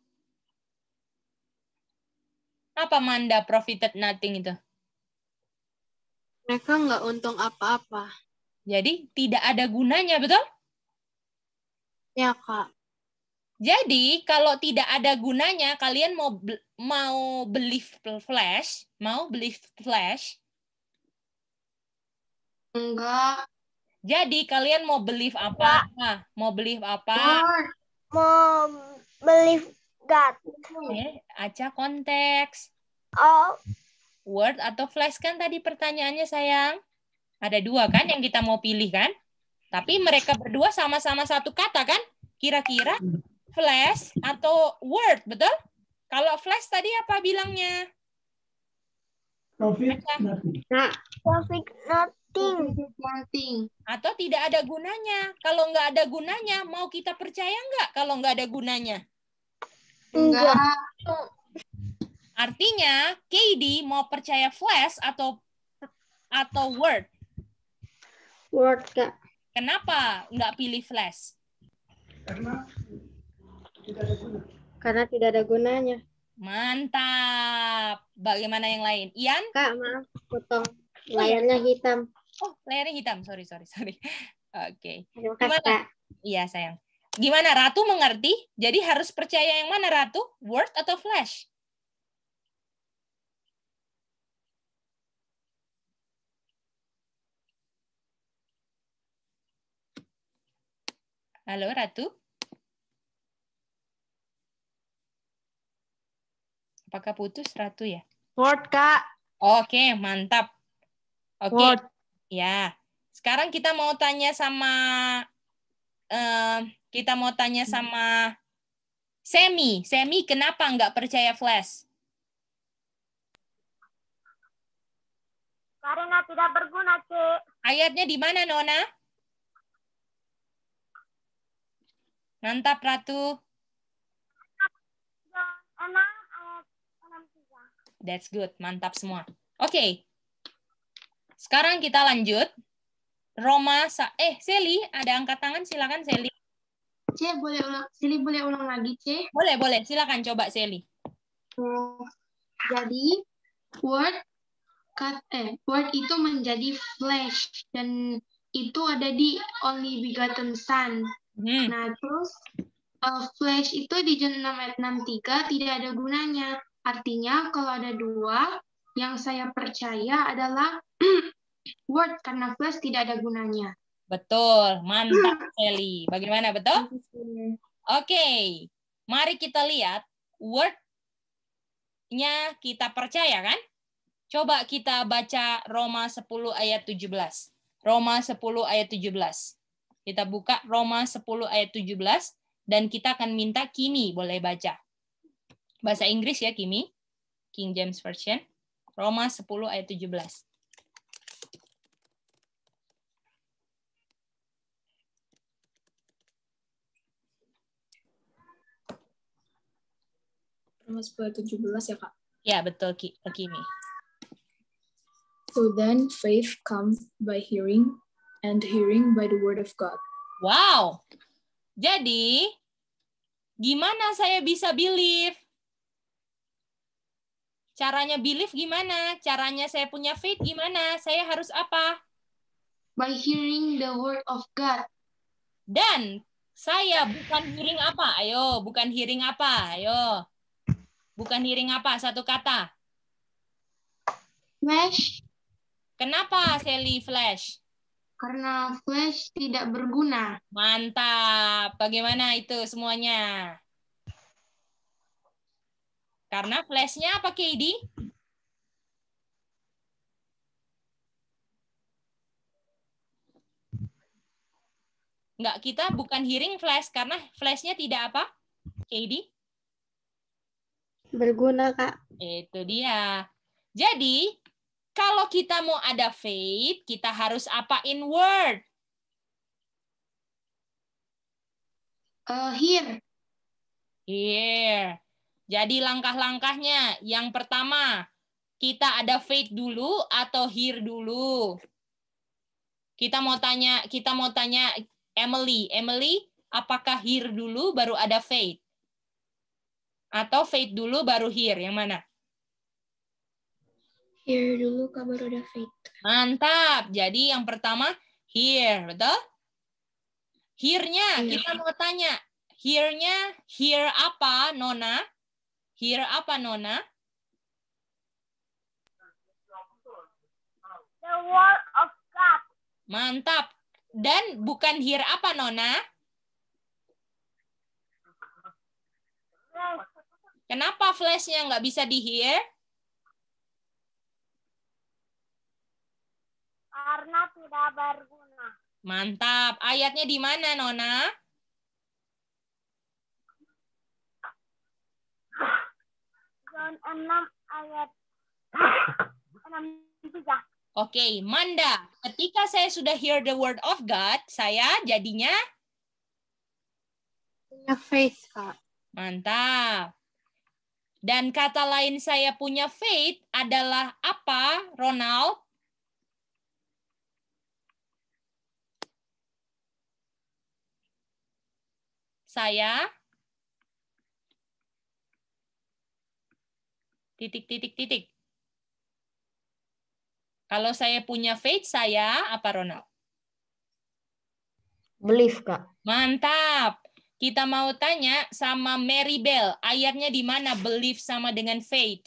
Apa Manda profited nothing itu? Mereka nggak untung apa-apa. Jadi, tidak ada gunanya, betul? Ya, Kak. Jadi, kalau tidak ada gunanya, kalian mau mau beli flash, mau beli flash? Enggak. Jadi kalian mau beli apa? Nah, mau beli apa? Mau beli God. Okay. Aca konteks. Oh. Word atau flash kan tadi pertanyaannya sayang? Ada dua kan yang kita mau pilih kan? Tapi mereka berdua sama-sama satu kata kan? Kira-kira flash atau word, betul? Kalau flash tadi apa bilangnya? Profit nothing. Nah, profit nothing nothing. Atau tidak ada gunanya. Kalau nggak ada gunanya, mau kita percaya nggak kalau nggak ada gunanya? Enggak. Artinya, KD mau percaya flash atau atau word? Word, Kak. Kenapa nggak pilih flash? Karena tidak ada guna. Karena tidak ada gunanya. Mantap. Bagaimana yang lain? Ian? Kak, maaf, potong. Oh, iya. Layarnya hitam. Oh, layarnya hitam. Sorry, sorry, sorry. Oke. Okay. Gimana? Iya, sayang. Gimana Ratu mengerti? Jadi harus percaya yang mana Ratu? Word atau Flash? Halo Ratu? Apakah putus Ratu ya? Word, Kak. Oke, mantap. Oke. Okay. Ya, sekarang kita mau tanya sama uh, kita mau tanya hmm. sama Semi. Semi, kenapa nggak percaya flash? Karena tidak berguna, Cik. Ayatnya di mana, Nona? Mantap, Ratu. Eh, That's good, mantap semua. Oke, okay. Sekarang kita lanjut. Roma, Sa eh Seli, ada angkat tangan silakan Seli. C boleh ulang, Seli boleh ulang lagi C. Boleh boleh, silakan coba Seli. jadi word cut eh word itu menjadi flash dan itu ada di Only Begotten sun. Hmm. Nah terus uh, flash itu di jenis 6 ayat tidak ada gunanya. Artinya kalau ada dua yang saya percaya adalah Word karena flash tidak ada gunanya. Betul, mantap Sally. Bagaimana betul? Oke, okay. mari kita lihat wordnya kita percaya kan? Coba kita baca Roma 10 ayat 17. Roma 10 ayat 17. Kita buka Roma 10 ayat 17 dan kita akan minta Kimi boleh baca. Bahasa Inggris ya Kimi. King James Version. Roma 10 ayat 17. Roma 10 ayat 17 ya, Kak? Ya, betul, Ki Kimi. So then faith comes by hearing, and hearing by the word of God. Wow. Jadi, gimana saya bisa believe? Caranya belief gimana? Caranya saya punya faith gimana? Saya harus apa? By hearing the word of God. Dan saya bukan hearing apa? Ayo, bukan hearing apa? Ayo. Bukan hearing apa? Satu kata. Flash. Kenapa Sally flash? Karena flash tidak berguna. Mantap. Bagaimana itu semuanya? Karena flashnya apa KD? Enggak, kita bukan hearing flash karena flashnya tidak apa? KD? Berguna, Kak. Itu dia. Jadi, kalau kita mau ada faith, kita harus apain word? Uh, eh, here. Here. Jadi langkah-langkahnya, yang pertama, kita ada faith dulu atau hear dulu? Kita mau tanya, kita mau tanya Emily. Emily, apakah hear dulu baru ada faith? Atau faith dulu baru hear? Yang mana? Hear dulu kak baru ada faith. Mantap. Jadi yang pertama hear, betul? Hear-nya yeah. kita mau tanya. Hear-nya hear apa, Nona? Here apa, Nona? The word of God. Mantap. Dan bukan here apa, Nona? Kenapa flashnya nggak bisa di here? Karena tidak berguna. Mantap. Ayatnya di mana, Nona? Quran 6 ayat 63. Ya. Oke, okay, Manda. Ketika saya sudah hear the word of God, saya jadinya punya faith, Kak. Mantap. Dan kata lain saya punya faith adalah apa, Ronald? Saya titik titik titik. Kalau saya punya faith saya apa Ronald? Belief, Kak. Mantap. Kita mau tanya sama Mary Bell, ayatnya di mana belief sama dengan faith?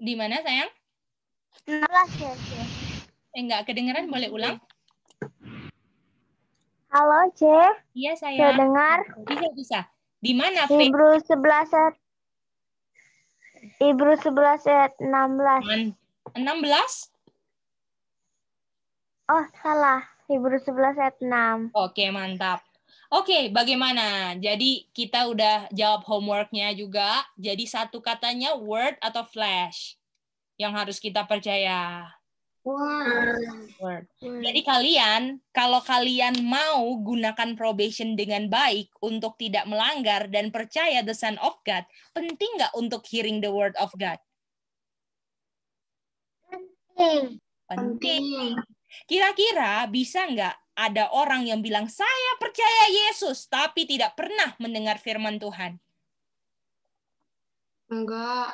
Di mana sayang? enggak eh, kedengeran, boleh ulang? Halo, C. Iya, saya. Saya dengar? Bisa, bisa. Di mana, Fe? Ibru 11 ayat... Ibru 11 ayat 16. 16? Oh, salah. Ibru 11 ayat 6. Oke, mantap. Oke, bagaimana? Jadi kita udah jawab homeworknya juga. Jadi satu katanya word atau flash yang harus kita percaya. Word. Word. Jadi kalian, kalau kalian mau gunakan probation dengan baik untuk tidak melanggar dan percaya the Son of God, penting nggak untuk hearing the Word of God? Penting. Penting. Kira-kira bisa nggak ada orang yang bilang saya percaya Yesus tapi tidak pernah mendengar firman Tuhan? Enggak.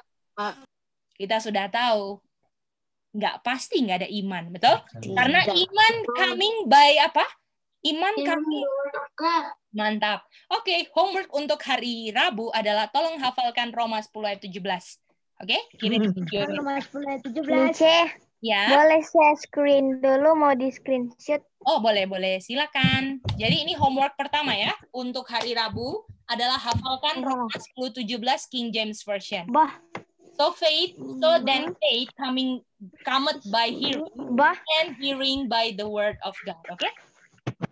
Kita sudah tahu nggak pasti nggak ada iman betul karena iman coming by apa iman kami mantap oke okay, homework untuk hari Rabu adalah tolong hafalkan Roma 10 ayat 17 oke okay? kirim video Roma 10 ayat 17 ya boleh saya screen dulu mau di screenshot oh boleh boleh silakan jadi ini homework pertama ya untuk hari Rabu adalah hafalkan Roma 10 17 King James Version bah So faith, so mm-hmm. then faith coming cometh by hearing and hearing by the word of God. Oke? Okay?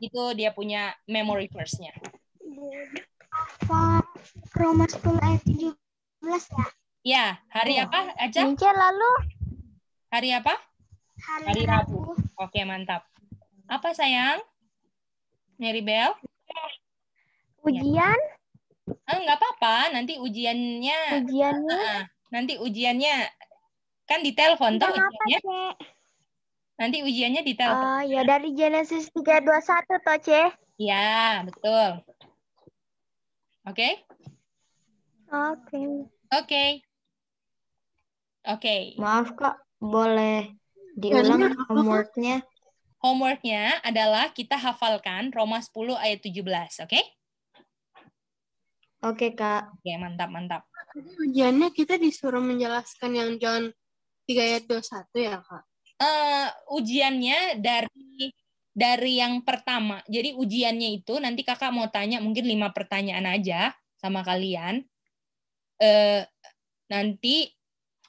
Itu dia punya memory verse-nya. Roma 10 ayat 17 ya? Ya, hari ya. apa aja? Minggu lalu. Hari apa? Hari, hari Rabu. Rabu. Oke, mantap. Apa sayang? Mary Bell? Ya. Ujian? Ah, nggak apa-apa, nanti ujiannya. Ujiannya? -uh nanti ujiannya kan di telepon toh ujiannya? Nanti ujiannya di telepon. Oh, ah, ya dari Genesis 321 toh, C. Iya, betul. Oke? Okay? Oke. Oke. Oke. Maaf, Kak. Boleh diulang homeworknya? Homeworknya adalah kita hafalkan Roma 10 ayat 17, oke? Okay? Oke, okay, Kak. Oke, okay, mantap, mantap. Jadi ujiannya kita disuruh menjelaskan yang John 3 ayat 21 ya, Kak? Uh, ujiannya dari dari yang pertama. Jadi ujiannya itu nanti kakak mau tanya mungkin lima pertanyaan aja sama kalian. Uh, nanti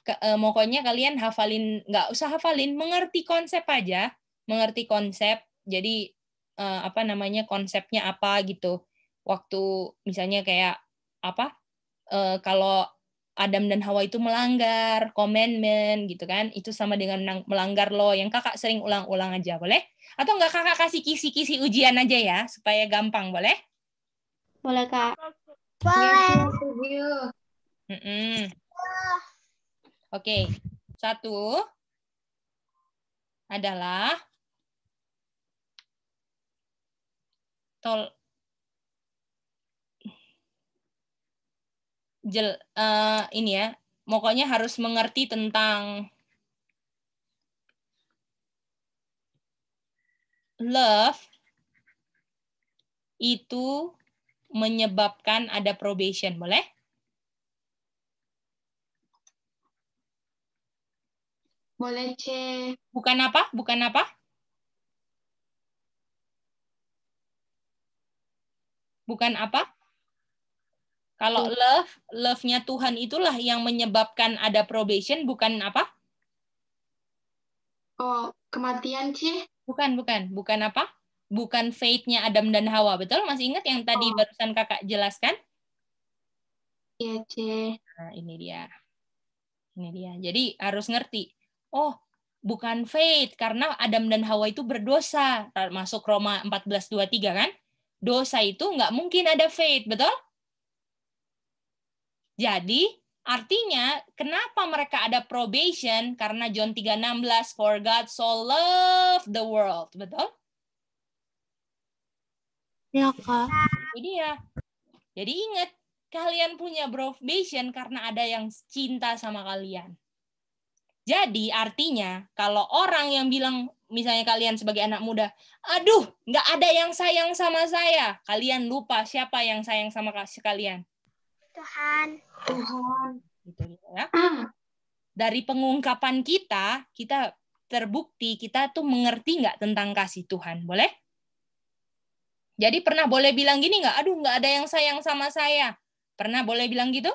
ke, uh, eh, pokoknya kalian hafalin nggak usah hafalin mengerti konsep aja mengerti konsep jadi uh, apa namanya konsepnya apa gitu waktu misalnya kayak apa uh, kalau Adam dan Hawa itu melanggar commandment gitu kan itu sama dengan melanggar law yang kakak sering ulang-ulang aja boleh atau enggak kakak kasih kisi-kisi ujian aja ya supaya gampang boleh boleh kak boleh mm -mm. oke okay. satu adalah tol jel, uh, ini ya, pokoknya harus mengerti tentang love itu menyebabkan ada probation, boleh? Boleh, C. Bukan apa? Bukan apa? Bukan apa? Kalau love, love-nya Tuhan itulah yang menyebabkan ada probation, bukan apa? Oh, kematian sih. Bukan, bukan. Bukan apa? Bukan fate-nya Adam dan Hawa, betul? Masih ingat yang tadi oh. barusan kakak jelaskan? Iya, C. Nah, ini dia. Ini dia. Jadi harus ngerti. Oh, bukan fate, karena Adam dan Hawa itu berdosa. Masuk Roma 14.23 kan? Dosa itu nggak mungkin ada fate, betul? Jadi artinya kenapa mereka ada probation? Karena John 3:16 for God so love the world, betul? Ya, Kak. Jadi ya. Jadi ingat kalian punya probation karena ada yang cinta sama kalian. Jadi artinya kalau orang yang bilang misalnya kalian sebagai anak muda, aduh nggak ada yang sayang sama saya, kalian lupa siapa yang sayang sama kalian. Tuhan. Tuhan. Gitu ya. Dari pengungkapan kita, kita terbukti kita tuh mengerti nggak tentang kasih Tuhan, boleh? Jadi pernah boleh bilang gini nggak? Aduh, nggak ada yang sayang sama saya. Pernah boleh bilang gitu?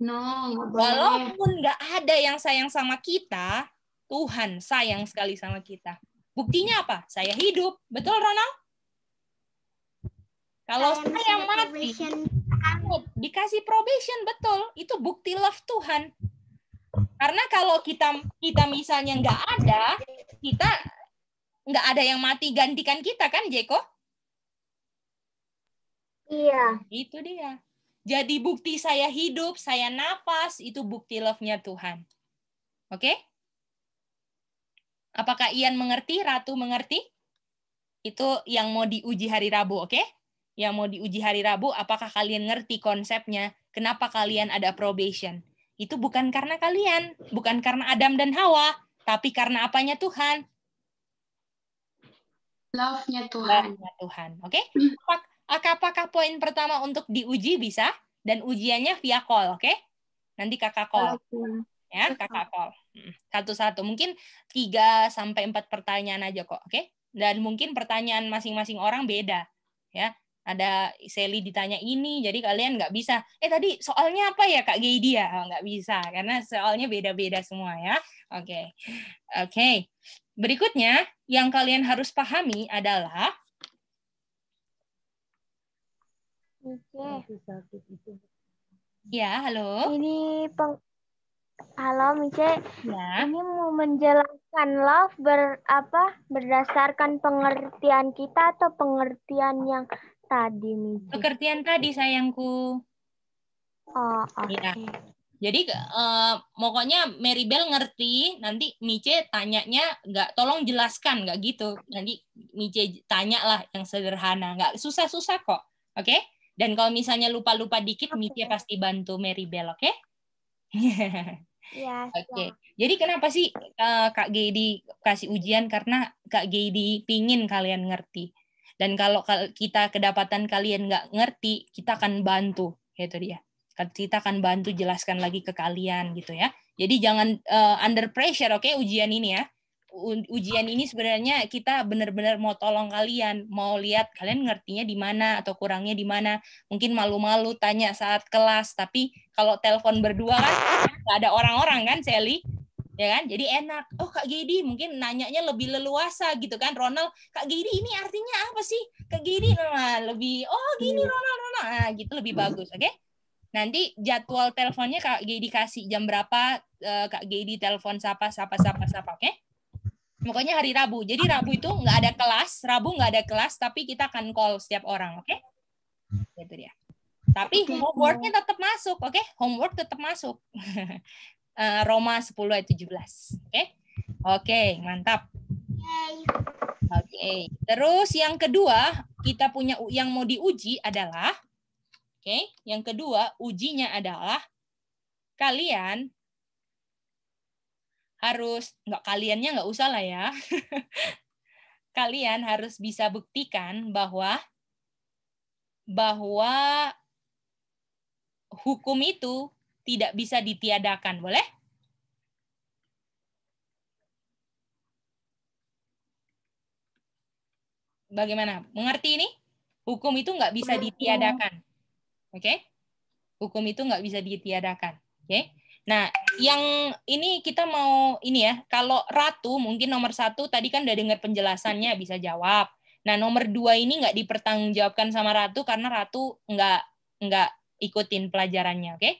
No, Walaupun nggak ada yang sayang sama kita, Tuhan sayang sekali sama kita. Buktinya apa? Saya hidup. Betul, Ronald? Kalau saya mati, sanggup dikasih probation betul itu bukti love Tuhan karena kalau kita kita misalnya nggak ada kita nggak ada yang mati gantikan kita kan Jeko iya itu dia jadi bukti saya hidup saya nafas itu bukti love nya Tuhan oke okay? apakah Ian mengerti Ratu mengerti itu yang mau diuji hari Rabu oke okay? yang mau diuji hari Rabu, apakah kalian ngerti konsepnya? Kenapa kalian ada probation? Itu bukan karena kalian, bukan karena Adam dan Hawa, tapi karena apanya Tuhan? Love-nya Tuhan. Love-nya Tuhan, oke? Okay? Apakah, poin pertama untuk diuji bisa? Dan ujiannya via call, oke? Okay? Nanti kakak call. love Ya, kakak call. Hmm, satu-satu. Mungkin tiga sampai empat pertanyaan aja kok, oke? Okay? Dan mungkin pertanyaan masing-masing orang beda. Ya, ada Sally ditanya ini, jadi kalian nggak bisa. Eh tadi soalnya apa ya Kak Gedi ya? Oh, nggak bisa karena soalnya beda-beda semua ya. Oke, okay. oke. Okay. Berikutnya yang kalian harus pahami adalah Oke. Ya, halo. Ini peng Halo Mice. Ya. Ini mau menjelaskan love ber apa berdasarkan pengertian kita atau pengertian yang tadi, nih. Pekertian tadi, sayangku. Oh, oke. Okay. Ya. Jadi eh, pokoknya Bell ngerti, nanti Mice tanyanya nggak tolong jelaskan nggak gitu. Nanti Mice tanya lah yang sederhana, nggak susah-susah kok, oke? Okay? Dan kalau misalnya lupa-lupa dikit, okay. Mice pasti bantu Mary Bell oke? iya Oke. Jadi kenapa sih uh, Kak Gedi kasih ujian karena Kak Gedi pingin kalian ngerti. Dan kalau kita kedapatan kalian nggak ngerti, kita akan bantu, gitu dia. Kan kita akan bantu jelaskan lagi ke kalian, gitu ya. Jadi jangan uh, under pressure, oke, okay, ujian ini ya. Ujian ini sebenarnya kita benar-benar mau tolong kalian, mau lihat kalian ngertinya di mana atau kurangnya di mana. Mungkin malu-malu tanya saat kelas, tapi kalau telepon berdua kan nggak ada orang-orang kan, Sally? ya kan jadi enak oh kak Gedi mungkin nanyanya lebih leluasa gitu kan Ronald kak Gedi ini artinya apa sih kak Gedi nah, nah lebih oh gini hmm. Ronald Ronald nah gitu lebih hmm. bagus oke okay? nanti jadwal teleponnya kak Gedi kasih jam berapa eh, kak Gedi telepon siapa siapa siapa siapa oke okay? pokoknya hari Rabu jadi Rabu itu nggak ada kelas Rabu nggak ada kelas tapi kita akan call setiap orang oke okay? gitu dia tapi homeworknya tetap masuk, oke? Okay? Homework tetap masuk. Eh, Roma 10 ayat 17. Oke. Okay? Oke, okay, mantap. Oke. Okay. Terus yang kedua, kita punya yang mau diuji adalah Oke, okay, yang kedua ujinya adalah kalian harus nggak kaliannya nggak usah lah ya. kalian harus bisa buktikan bahwa bahwa hukum itu tidak bisa ditiadakan. Boleh? Bagaimana? Mengerti ini? Hukum itu nggak bisa ditiadakan. Oke? Okay? Hukum itu nggak bisa ditiadakan. Oke? Okay? Nah, yang ini kita mau ini ya, kalau ratu mungkin nomor satu tadi kan udah dengar penjelasannya bisa jawab. Nah, nomor dua ini nggak dipertanggungjawabkan sama ratu karena ratu nggak nggak ikutin pelajarannya, oke? Okay?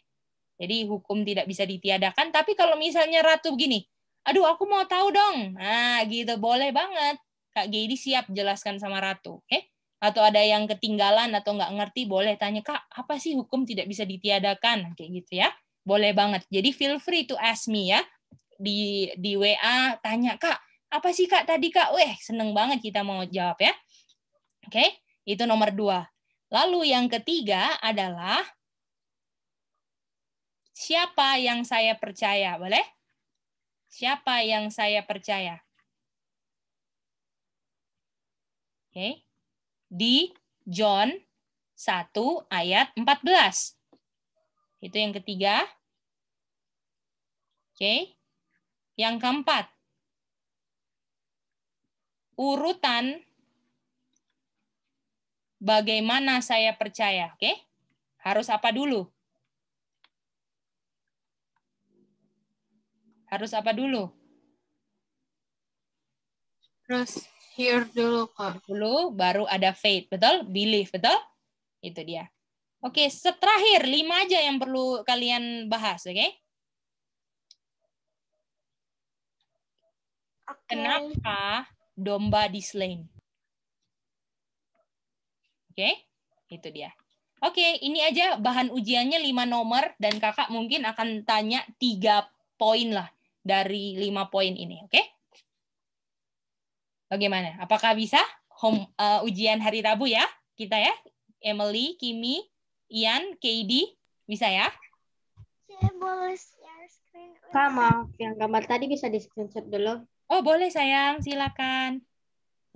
Jadi hukum tidak bisa ditiadakan, tapi kalau misalnya ratu begini, aduh aku mau tahu dong. Nah, gitu boleh banget. Kak Gedi siap jelaskan sama ratu, oke? Eh, okay? Atau ada yang ketinggalan atau nggak ngerti, boleh tanya, Kak, apa sih hukum tidak bisa ditiadakan? Kayak gitu ya. Boleh banget. Jadi feel free to ask me ya. Di, di WA tanya, Kak, apa sih Kak tadi Kak? Weh, seneng banget kita mau jawab ya. Oke, okay? itu nomor dua. Lalu yang ketiga adalah Siapa yang saya percaya? Boleh? Siapa yang saya percaya? Oke. Okay. Di John 1 ayat 14. Itu yang ketiga. Oke. Okay. Yang keempat. Urutan bagaimana saya percaya, oke? Okay? Harus apa dulu? Harus apa dulu? Terus hear dulu, Kak. Dulu baru ada faith, betul? believe betul? Itu dia. Oke, terakhir lima aja yang perlu kalian bahas, oke? Okay? Kenapa domba dislain? Oke, okay? itu dia. Oke, okay, ini aja bahan ujiannya lima nomor dan kakak mungkin akan tanya tiga poin lah dari lima poin ini, oke? Okay? Bagaimana? Apakah bisa home uh, ujian hari Rabu ya kita ya? Emily, Kimi, Ian, KD, bisa ya? Saya boleh share screen. Maaf yang gambar tadi bisa di screenshot dulu. Oh, boleh sayang, silakan.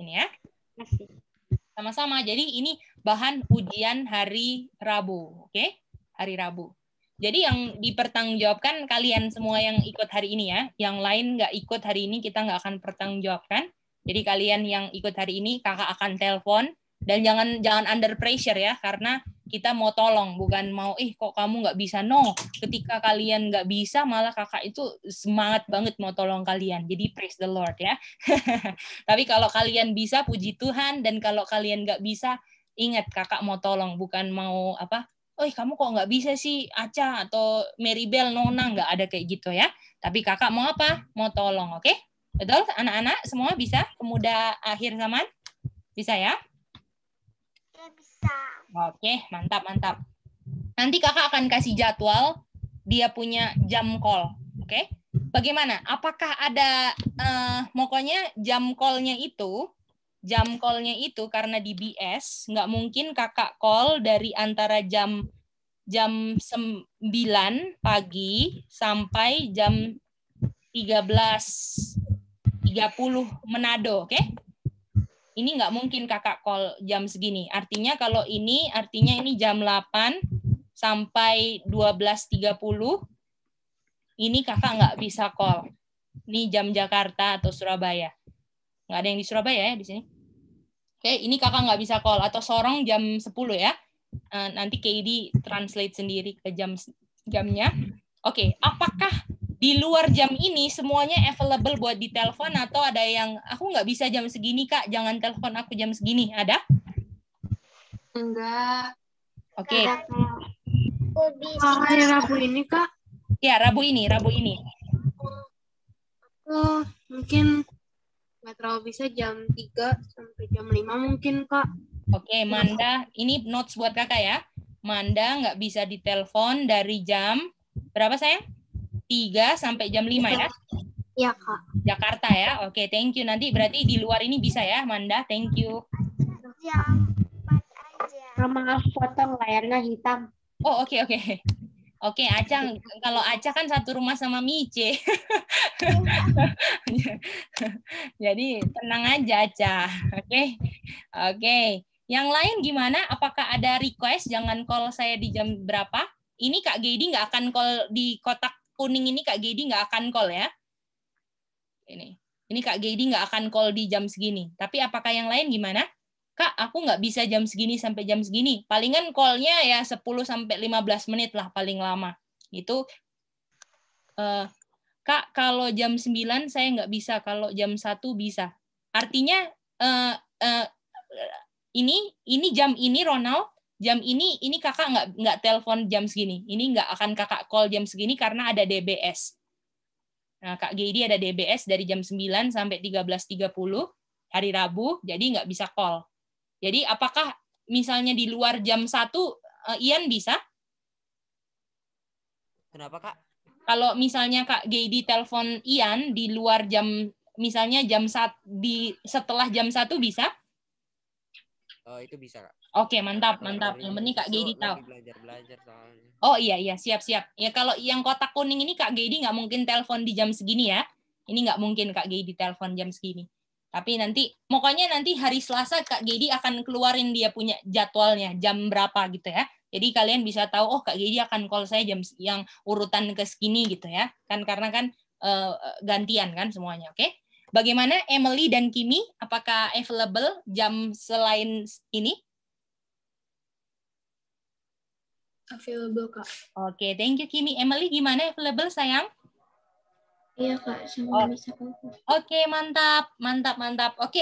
Ini ya. Sama-sama. Jadi ini bahan ujian hari Rabu, oke? Okay? Hari Rabu. Jadi yang dipertanggungjawabkan kalian semua yang ikut hari ini ya. Yang lain nggak ikut hari ini kita nggak akan pertanggungjawabkan. Jadi kalian yang ikut hari ini kakak akan telepon dan jangan jangan under pressure ya karena kita mau tolong bukan mau ih eh, kok kamu nggak bisa no ketika kalian nggak bisa malah kakak itu semangat banget mau tolong kalian jadi praise the Lord ya tapi kalau kalian bisa puji Tuhan dan kalau kalian nggak bisa ingat kakak mau tolong bukan mau apa oh kamu kok nggak bisa sih Aca atau Mary Bell Nona nggak ada kayak gitu ya tapi kakak mau apa mau tolong oke okay? betul anak-anak semua bisa pemuda akhir zaman bisa ya ya bisa oke okay, mantap mantap nanti kakak akan kasih jadwal dia punya jam call oke okay? bagaimana apakah ada uh, eh, pokoknya jam callnya itu jam callnya itu karena di BS nggak mungkin kakak call dari antara jam jam 9 pagi sampai jam 13.30 Menado, oke? Okay? Ini nggak mungkin kakak call jam segini. Artinya kalau ini, artinya ini jam 8 sampai 12.30, ini kakak nggak bisa call. Ini jam Jakarta atau Surabaya. Nggak ada yang di Surabaya ya di sini? Oke, okay, ini kakak nggak bisa call atau sorong jam 10 ya. Uh, nanti KD translate sendiri ke jam jamnya. Oke, okay, apakah di luar jam ini semuanya available buat ditelepon atau ada yang aku nggak bisa jam segini kak, jangan telepon aku jam segini, ada? Enggak. Oke. Okay. Oh, hari Rabu ini kak? Ya Rabu ini, Rabu ini. Oh, mungkin nggak terlalu bisa jam 3 sampai jam 5 mungkin kak oke okay, Manda ini notes buat kakak ya Manda nggak bisa ditelepon dari jam berapa saya? 3 sampai jam 5 ya Iya, Kak. Jakarta ya. Oke, okay, thank you. Nanti berarti di luar ini bisa ya, Manda. Thank you. Jam iya, 4 aja. Sama potong layarnya hitam. Oh, oke okay, oke. Okay. Oke, Acang. kalau Acang kan satu rumah sama Mice. Jadi tenang aja Acang. Oke. Okay? Oke. Okay. Yang lain gimana? Apakah ada request jangan call saya di jam berapa? Ini Kak Gedi nggak akan call di kotak kuning ini Kak Gedi nggak akan call ya. Ini. Ini Kak Gedi nggak akan call di jam segini. Tapi apakah yang lain gimana? Kak, aku nggak bisa jam segini sampai jam segini. Palingan call-nya ya 10 sampai 15 menit lah paling lama. Itu uh, eh, Kak, kalau jam 9 saya nggak bisa, kalau jam 1 bisa. Artinya uh, uh, ini ini jam ini Ronald, jam ini ini Kakak nggak nggak telepon jam segini. Ini nggak akan Kakak call jam segini karena ada DBS. Nah, Kak Gedi ada DBS dari jam 9 sampai 13.30 hari Rabu, jadi nggak bisa call. Jadi apakah misalnya di luar jam 1 eh, Ian bisa? Kenapa, Kak? Kalau misalnya Kak Gedi telepon Ian di luar jam misalnya jam saat di setelah jam satu bisa? Oh, itu bisa, Kak. Oke, mantap, mantap. Yang penting Kak Gedi tahu. Belajar-belajar Oh iya iya, siap-siap. Ya kalau yang kotak kuning ini Kak Gedi nggak mungkin telepon di jam segini ya. Ini nggak mungkin Kak Gedi telepon jam segini. Tapi nanti, pokoknya nanti hari Selasa Kak Gedi akan keluarin dia punya jadwalnya, jam berapa gitu ya. Jadi kalian bisa tahu, oh Kak Gedi akan call saya jam yang urutan ke segini gitu ya. Kan karena kan uh, gantian kan semuanya, oke? Okay? Bagaimana Emily dan Kimi, apakah available jam selain ini? Available, Kak. Oke, okay, thank you Kimi. Emily, gimana available, sayang? Iya kak, sama oh. bisa Oke okay, mantap, mantap, mantap. Oke,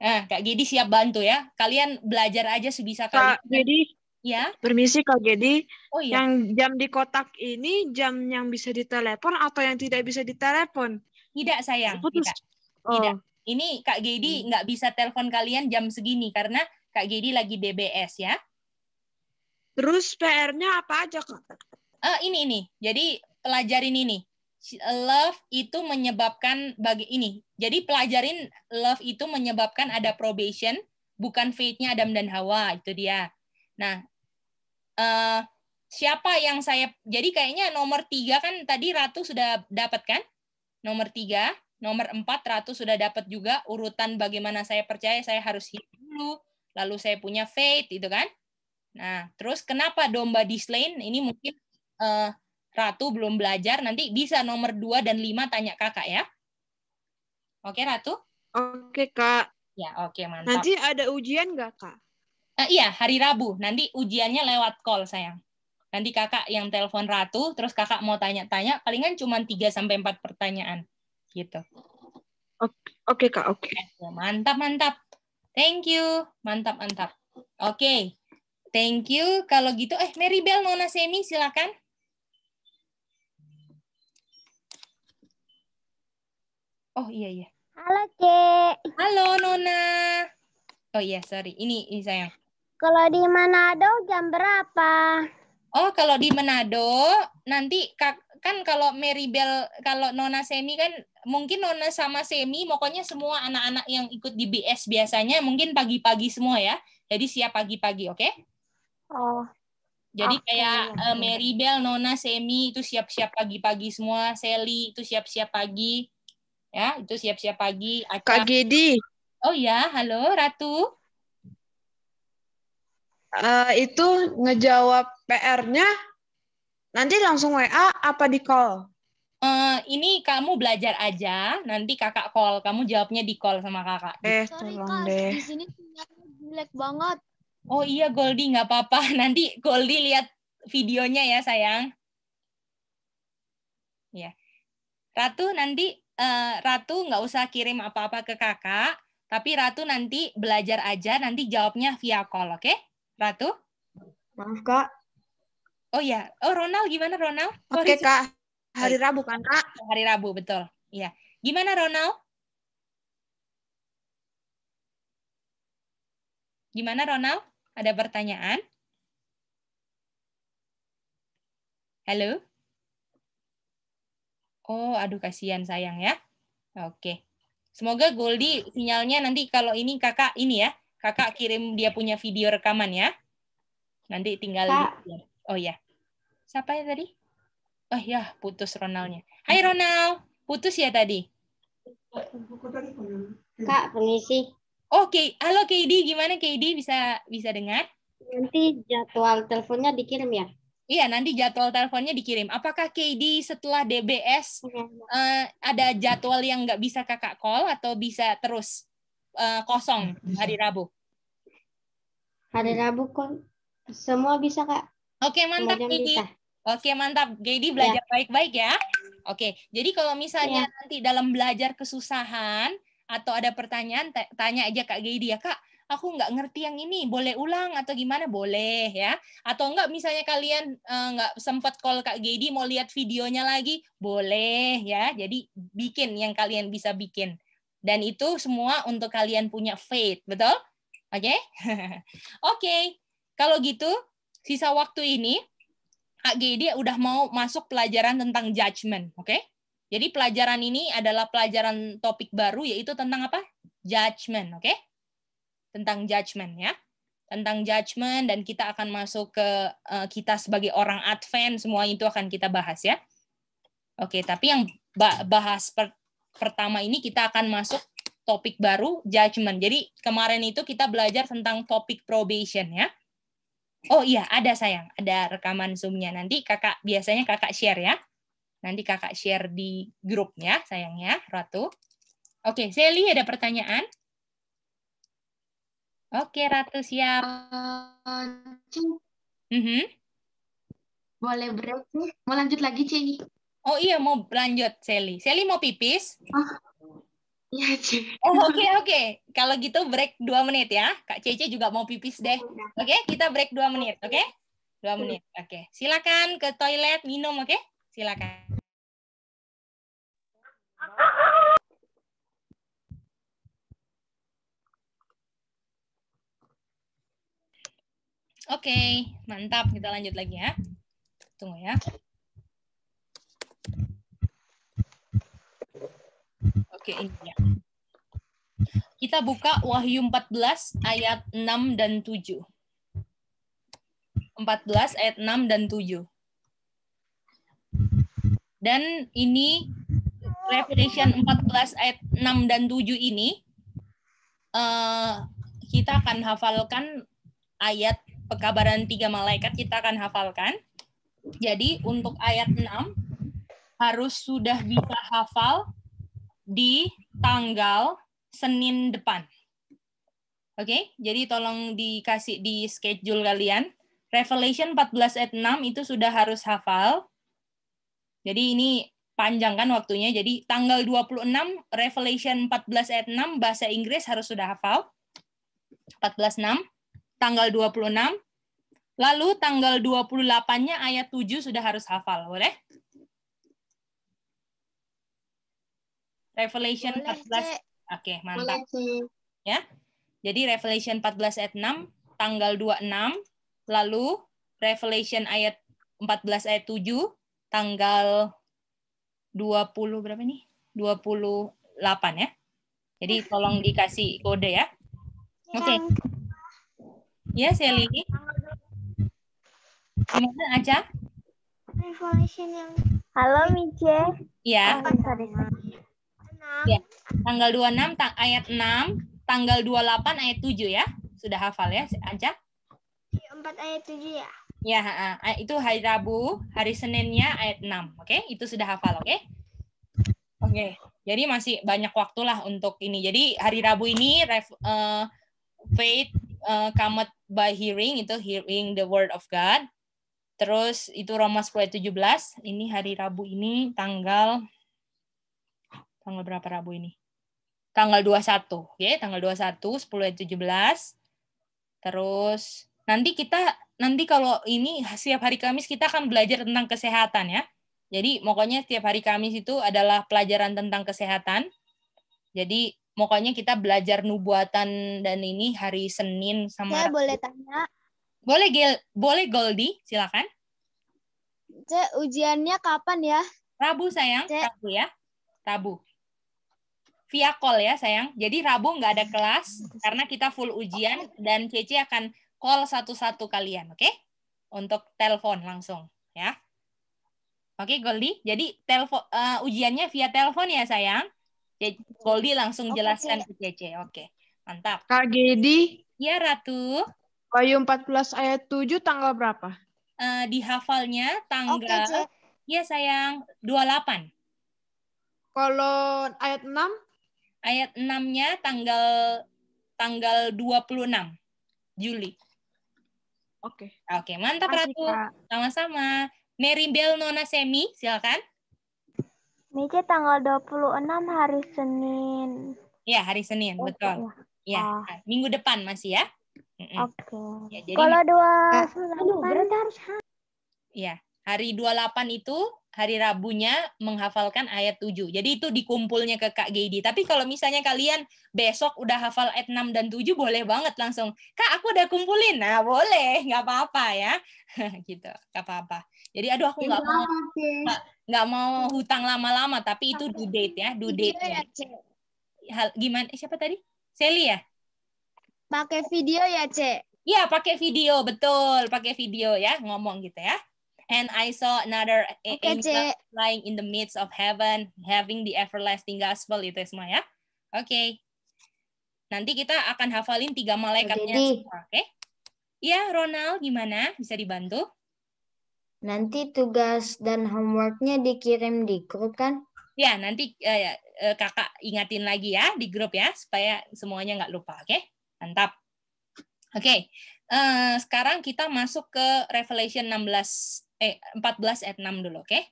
okay. eh, kak Gedi siap bantu ya. Kalian belajar aja sebisa kalian. Kak Gedi, ya. Permisi kak Gedi. Oh iya. Yang jam di kotak ini jam yang bisa ditelepon atau yang tidak bisa ditelepon? Tidak sayang, tidak. Oh. Tidak. Ini kak Gedi hmm. nggak hmm. bisa telepon kalian jam segini karena kak Gedi lagi DBS ya. Terus PR-nya apa aja kak? Uh, ini ini. Jadi pelajarin ini love itu menyebabkan bagi ini. Jadi pelajarin love itu menyebabkan ada probation, bukan fate-nya Adam dan Hawa itu dia. Nah, uh, siapa yang saya jadi kayaknya nomor tiga kan tadi Ratu sudah dapat kan? Nomor tiga, nomor empat Ratu sudah dapat juga urutan bagaimana saya percaya saya harus hidup dulu, lalu saya punya fate itu kan? Nah, terus kenapa domba dislain? Ini mungkin uh, Ratu belum belajar, nanti bisa nomor 2 dan 5 tanya kakak ya. Oke, Ratu? Oke, Kak. Ya, oke, mantap. Nanti ada ujian nggak, Kak? Uh, iya, hari Rabu. Nanti ujiannya lewat call, sayang. Nanti kakak yang telepon Ratu, terus kakak mau tanya-tanya, palingan cuma 3-4 pertanyaan. Gitu. Oke, oke Kak, oke. Mantap, mantap. Thank you. Mantap, mantap. Oke. Thank you. Kalau gitu, eh Mary Bell, Nona Semi, silakan. Oh iya iya. Halo Cek. Halo Nona. Oh iya sorry ini ini sayang. Kalau di Manado jam berapa? Oh kalau di Manado nanti kak kan kalau Meribel kalau Nona Semi kan mungkin Nona sama Semi pokoknya semua anak-anak yang ikut di BS biasanya mungkin pagi-pagi semua ya. Jadi siap pagi-pagi oke? okay? Oh. Jadi okay. kayak uh, iya, eh, iya. Meribel, Nona, Semi itu siap-siap pagi-pagi semua, Sally itu siap-siap pagi. Ya, itu siap-siap pagi. Aca. Kak Gedi. Oh ya, halo Ratu. Uh, itu ngejawab PR-nya nanti langsung WA apa di call? Uh, ini kamu belajar aja, nanti kakak call. Kamu jawabnya di call sama kakak. Eh, Sorry, tolong deh. Di sini jelek banget. Oh iya, Goldi nggak apa-apa. Nanti Goldi lihat videonya ya, sayang. Ya. Ratu, nanti Eh, Ratu nggak usah kirim apa-apa ke kakak, tapi Ratu nanti belajar aja, nanti jawabnya via call, oke? Okay? Ratu? Maaf, Kak. Oh ya, oh Ronald gimana Ronald? Oh, oke, okay, Kak. Hari Rabu kan, Kak? Hari Rabu, betul. Iya. Gimana Ronald? Gimana Ronald? Ada pertanyaan? Halo? Oh, aduh kasihan sayang ya. Oke. Semoga Goldi sinyalnya nanti kalau ini kakak ini ya, kakak kirim dia punya video rekaman ya. Nanti tinggal oh ya. Siapa ya tadi? Oh ya, putus Ronaldnya. Hai Ronald, putus ya tadi. Kak, permisi. Oke, oh, halo KD, gimana KD bisa bisa dengar? Nanti jadwal teleponnya dikirim ya. Iya, nanti jadwal teleponnya dikirim. Apakah KD setelah DBS uh, hmm. eh, ada jadwal yang nggak bisa kakak call atau bisa terus uh, kosong hari Rabu? Hari Rabu kok semua bisa kak. Oke mantap KD. Oke mantap KD ya. belajar baik-baik ya. ya. Oke, jadi kalau misalnya ya. nanti dalam belajar kesusahan atau ada pertanyaan tanya aja kak Gedi ya kak aku nggak ngerti yang ini boleh ulang atau gimana boleh ya atau nggak misalnya kalian uh, nggak sempat call kak Gedi mau lihat videonya lagi boleh ya jadi bikin yang kalian bisa bikin dan itu semua untuk kalian punya faith betul oke okay? oke okay. kalau gitu sisa waktu ini Kak Gedi udah mau masuk pelajaran tentang judgment, oke? Okay? Jadi pelajaran ini adalah pelajaran topik baru yaitu tentang apa? Judgment, oke? Okay? tentang judgment ya tentang judgment dan kita akan masuk ke uh, kita sebagai orang Advent semua itu akan kita bahas ya. Oke, tapi yang bahas per pertama ini kita akan masuk topik baru judgment. Jadi kemarin itu kita belajar tentang topik probation ya. Oh iya, ada sayang, ada rekaman zoomnya nanti kakak biasanya kakak share ya. Nanti kakak share di grupnya sayangnya Ratu. Oke, Sally ada pertanyaan? Oke, Ratu siap. Uh, mhm. Cing. Boleh break nih? Mau lanjut lagi, Ci. Oh iya, mau lanjut, Sally. Sally mau pipis? Oh, iya, Cing. Oke, oh, oke. Okay, okay. Kalau gitu break dua menit ya. Kak Cece juga mau pipis deh. Oke, okay? kita break dua menit, oke? Okay? Dua menit, oke. Okay. Silakan ke toilet, minum, oke? Okay? Silakan. Oke, okay, mantap. Kita lanjut lagi ya. Tunggu ya. Oke, ini ya. Kita buka Wahyu 14 ayat 6 dan 7. 14 ayat 6 dan 7. Dan ini Revelation 14 ayat 6 dan 7 ini uh, kita akan hafalkan ayat pekabaran tiga malaikat kita akan hafalkan. Jadi untuk ayat 6 harus sudah bisa hafal di tanggal Senin depan. Oke, okay? jadi tolong dikasih di schedule kalian. Revelation 14 ayat 6 itu sudah harus hafal. Jadi ini panjang kan waktunya. Jadi tanggal 26 Revelation 14 ayat 6 bahasa Inggris harus sudah hafal. 14 6 tanggal 26, lalu tanggal 28-nya ayat 7 sudah harus hafal, boleh? Revelation boleh, 14. Oke, okay, mantap. Boleh, ya. Jadi Revelation 14 ayat 6, tanggal 26, lalu Revelation ayat 14 ayat 7, tanggal 20 berapa nih? 28 ya. Jadi tolong dikasih kode ya. Iya. Oke. Okay. Ya, Sally. Gimana, Aca? Halo, Mice. Ya. ya. Tanggal 26 tang ayat 6, tanggal 28 ayat 7 ya. Sudah hafal ya, Aca? 4 iya, ayat 7 ya. Ya, itu hari Rabu, hari Seninnya ayat 6, oke? Okay? Itu sudah hafal, oke? Okay? Oke, okay. jadi masih banyak waktulah untuk ini. Jadi hari Rabu ini ref, uh, faith uh, kamet by hearing itu hearing the word of God. Terus itu Roma 10 ayat 17. Ini hari Rabu ini tanggal tanggal berapa Rabu ini? Tanggal 21, ya, tanggal 21 10 ayat 17. Terus nanti kita nanti kalau ini setiap hari Kamis kita akan belajar tentang kesehatan ya. Jadi pokoknya setiap hari Kamis itu adalah pelajaran tentang kesehatan. Jadi Pokoknya kita belajar nubuatan dan ini hari Senin sama Saya boleh tanya? Boleh Gil, boleh Goldi, silakan. C, ujiannya kapan ya? Rabu sayang, C. Rabu ya. Rabu. Via call ya sayang. Jadi Rabu nggak ada kelas karena kita full ujian dan Cece akan call satu-satu kalian, oke? Okay? Untuk telepon langsung ya. Oke, Goldi. Jadi telepon uh, ujiannya via telepon ya, sayang. Goldie langsung okay, jelaskan ke JJ. Oke, okay. mantap. Kak Gedi? Ya, Ratu. Wahyu 14 ayat 7 tanggal berapa? Uh, di hafalnya tanggal, okay, ya sayang, 28. Kalau ayat 6? Ayat 6-nya tanggal tanggal 26 Juli. Oke. Okay. Oke, okay, mantap Masih, Ratu. Sama-sama. Mary Bell Nona Semi, silakan. Mika tanggal 26 hari Senin. Iya, hari Senin, oh, betul. Iya, oh. minggu depan masih ya. Oke. Okay. Ya, Kalau 29 ah, kan berarti harus Iya, hari 28 itu hari Rabunya menghafalkan ayat 7. Jadi itu dikumpulnya ke Kak Gedi. Tapi kalau misalnya kalian besok udah hafal ayat 6 dan 7, boleh banget langsung, Kak aku udah kumpulin. Nah boleh, nggak apa-apa ya. gitu, nggak apa-apa. Jadi aduh aku nggak mau nggak mau hutang lama-lama, tapi itu due date ya, due date. Ya. Hal, gimana? Eh, siapa tadi? Sally ya? Pakai video ya, Cek? Iya, pakai video, betul. Pakai video ya, ngomong gitu ya. And I saw another okay, angel Cik. flying in the midst of heaven, having the everlasting gospel. Itu semua ya. Oke. Okay. Nanti kita akan hafalin tiga malaikatnya oke? Okay? Iya, Ronald, gimana? Bisa dibantu? Nanti tugas dan homeworknya dikirim di grup kan? Ya, nanti eh, ya, eh kakak ingatin lagi ya di grup ya, supaya semuanya nggak lupa, oke? Okay? Mantap. Oke, okay. uh, eh, sekarang kita masuk ke Revelation 16 eh 14 ayat 6 dulu, oke? Okay?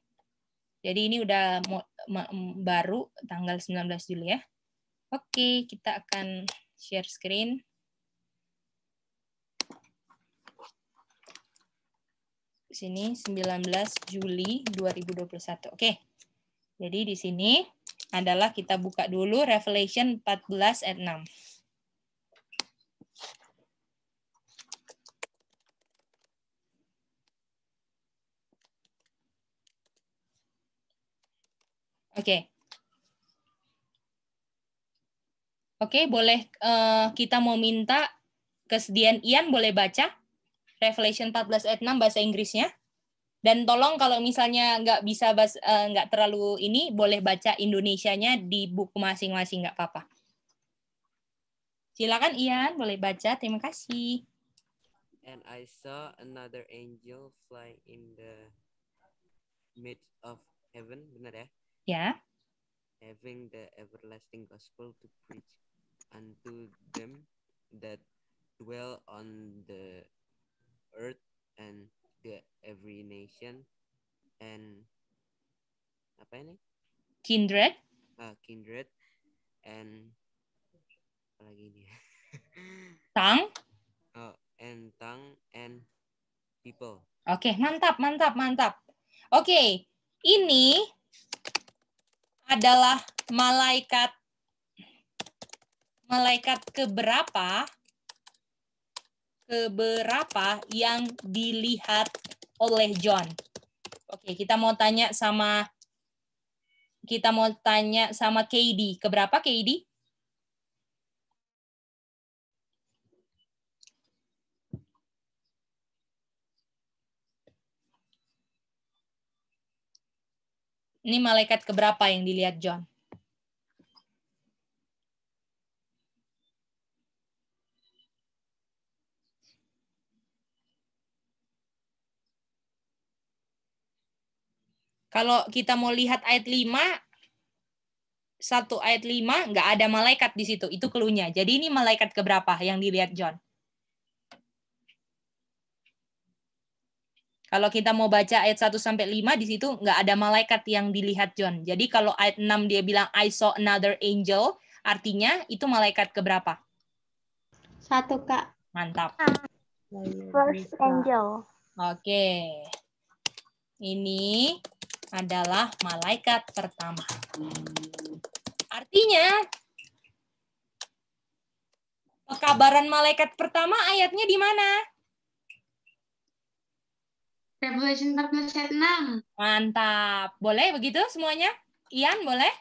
Jadi ini udah baru tanggal 19 Juli ya. Oke, okay, kita akan share screen. Sini 19 Juli 2021. Oke. Okay. Jadi di sini adalah kita buka dulu Revelation 14 ayat 6. Oke. Oke. Okay. Oke, okay, boleh uh, kita mau minta kesediaan Ian boleh baca Revelation 14 ayat 6 bahasa Inggrisnya. Dan tolong kalau misalnya nggak bisa bahas, uh, eh, nggak terlalu ini, boleh baca Indonesianya di buku masing-masing nggak apa-apa. Silakan Ian, boleh baca. Terima kasih. And I saw another angel flying in the midst of heaven. Benar ya? Yeah. Having the everlasting gospel to preach unto them that dwell on the earth and the every nation and apa ini? Kindred. Uh, kindred and apa lagi ini? Tang? Oh, and tang and people. Oke, okay, mantap, mantap, mantap. Oke, okay, ini adalah malaikat malaikat keberapa keberapa yang dilihat oleh John. Oke, kita mau tanya sama kita mau tanya sama KD. Keberapa KD? Ini malaikat keberapa yang dilihat John? Kalau kita mau lihat ayat 5, satu ayat 5, nggak ada malaikat di situ. Itu keluhnya. Jadi ini malaikat keberapa yang dilihat John? Kalau kita mau baca ayat 1 sampai 5 di situ nggak ada malaikat yang dilihat John. Jadi kalau ayat 6 dia bilang I saw another angel, artinya itu malaikat keberapa? Satu kak. Mantap. Ah, first angel. Oke. Ini adalah malaikat pertama. Artinya pekabaran malaikat pertama ayatnya di mana? Revolution enam? Mantap. Boleh begitu semuanya? Ian, boleh?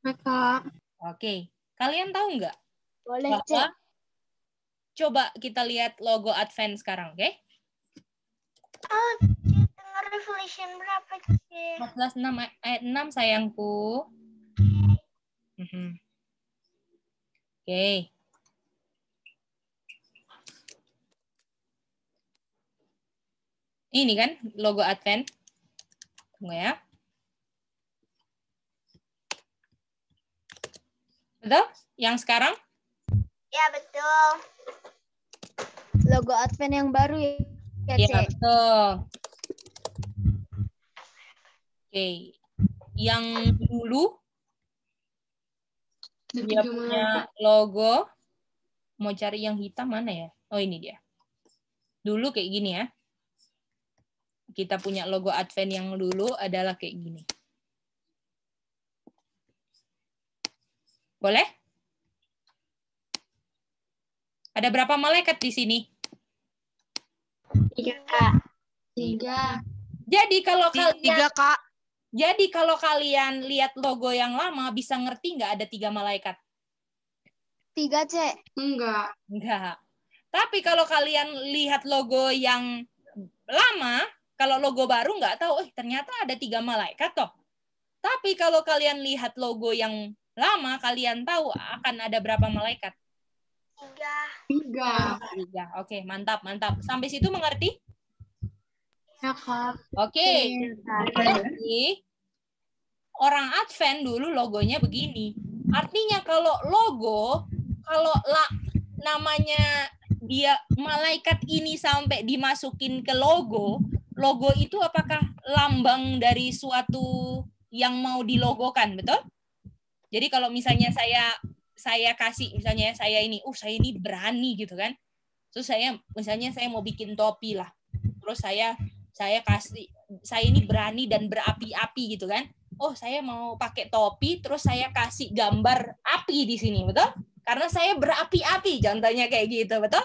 Maka. Oke. Kalian tahu nggak? Boleh, bahwa... Coba kita lihat logo Advent sekarang, oke? Okay? Oh, dengar Revolution berapa, sih? Cik? 6, ayat 6, sayangku. Mhm. Oke. Okay. Ini kan logo Advent. Tunggu ya. Betul? Yang sekarang? Ya, betul. Logo Advent yang baru ya, Iya, ya, betul. Oke. Yang dulu dia punya logo. Mau cari yang hitam mana ya? Oh, ini dia. Dulu kayak gini ya kita punya logo Advent yang dulu adalah kayak gini. Boleh? Ada berapa malaikat di sini? Tiga, Kak. Tiga. Jadi kalau tiga, kalian... Tiga, Kak. Jadi kalau kalian lihat logo yang lama, bisa ngerti nggak ada tiga malaikat? Tiga, C. Enggak. Enggak. Tapi kalau kalian lihat logo yang lama, kalau logo baru nggak tahu, eh ternyata ada tiga malaikat toh. Tapi kalau kalian lihat logo yang lama, kalian tahu akan ada berapa malaikat? Tiga. Tiga. Tiga. Oke, mantap, mantap. Sampai situ mengerti? Ya Kak. Oke. Okay. Orang Advent dulu logonya begini. Artinya kalau logo, kalau la, namanya dia malaikat ini sampai dimasukin ke logo, logo itu apakah lambang dari suatu yang mau dilogokan, betul? Jadi kalau misalnya saya saya kasih misalnya saya ini, uh saya ini berani gitu kan. Terus saya misalnya saya mau bikin topi lah. Terus saya saya kasih saya ini berani dan berapi-api gitu kan. Oh, saya mau pakai topi terus saya kasih gambar api di sini, betul? karena saya berapi-api contohnya kayak gitu betul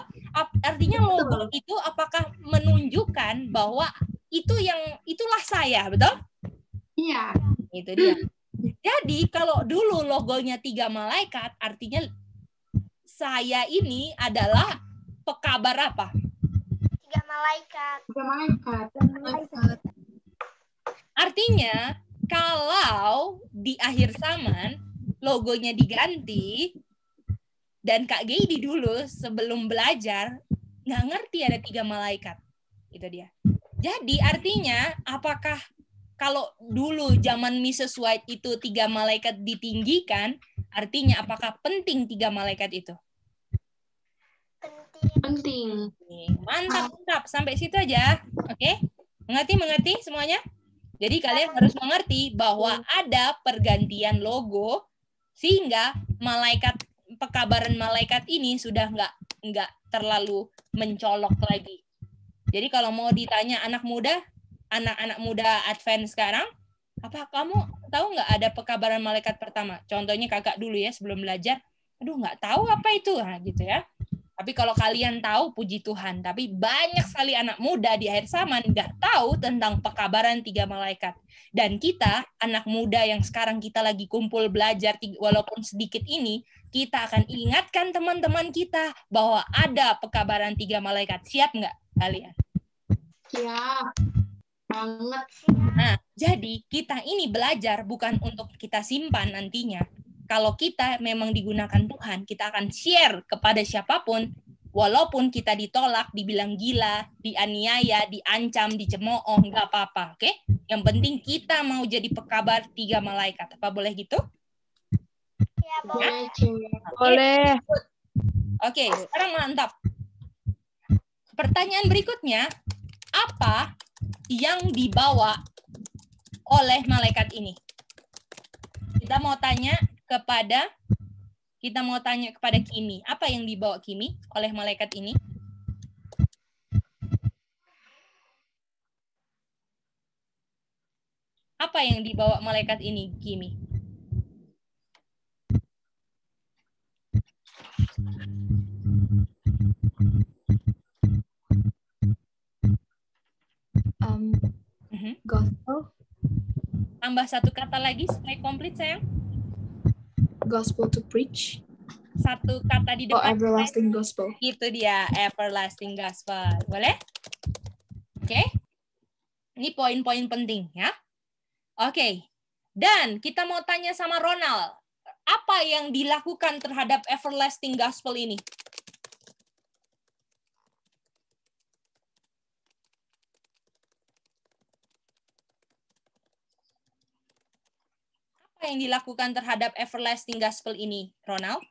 artinya mogok itu apakah menunjukkan bahwa itu yang itulah saya betul iya itu dia jadi kalau dulu logonya tiga malaikat artinya saya ini adalah pekabar apa tiga malaikat tiga malaikat, tiga malaikat. artinya kalau di akhir zaman logonya diganti dan Kak Gedi dulu sebelum belajar nggak ngerti ada tiga malaikat itu dia jadi artinya apakah kalau dulu zaman Mrs. White itu tiga malaikat ditinggikan artinya apakah penting tiga malaikat itu penting penting mantap mantap sampai situ aja oke okay? mengerti mengerti semuanya jadi kalian harus mengerti bahwa ada pergantian logo sehingga malaikat pekabaran malaikat ini sudah nggak nggak terlalu mencolok lagi. Jadi kalau mau ditanya anak muda, anak-anak muda Advent sekarang, apa kamu tahu nggak ada pekabaran malaikat pertama? Contohnya kakak dulu ya sebelum belajar, aduh nggak tahu apa itu, nah, gitu ya. Tapi kalau kalian tahu, puji Tuhan. Tapi banyak sekali anak muda di akhir zaman nggak tahu tentang pekabaran tiga malaikat. Dan kita, anak muda yang sekarang kita lagi kumpul belajar, walaupun sedikit ini, kita akan ingatkan teman-teman kita bahwa ada pekabaran tiga malaikat. Siap nggak kalian? Siap. Ya, banget. Nah, jadi kita ini belajar bukan untuk kita simpan nantinya, kalau kita memang digunakan Tuhan, kita akan share kepada siapapun, walaupun kita ditolak, dibilang gila, dianiaya, diancam, dicemooh, nggak apa-apa, oke? Okay? Yang penting kita mau jadi pekabar tiga malaikat. Apa boleh gitu? Ya, boleh. Ya? Boleh. Oke, okay, sekarang mantap. Pertanyaan berikutnya, apa yang dibawa oleh malaikat ini? Kita mau tanya kepada kita mau tanya kepada Kimi, apa yang dibawa Kimi oleh malaikat ini? Apa yang dibawa malaikat ini, Kimi? Um, mm -hmm. Tambah satu kata lagi supaya komplit, sayang gospel to preach? Satu kata di oh, depan. Oh, everlasting gospel. Itu dia, everlasting gospel. Boleh? Oke. Okay. Ini poin-poin penting ya. Oke. Okay. Dan kita mau tanya sama Ronald, apa yang dilakukan terhadap everlasting gospel ini? apa yang dilakukan terhadap everlasting gospel ini, Ronald?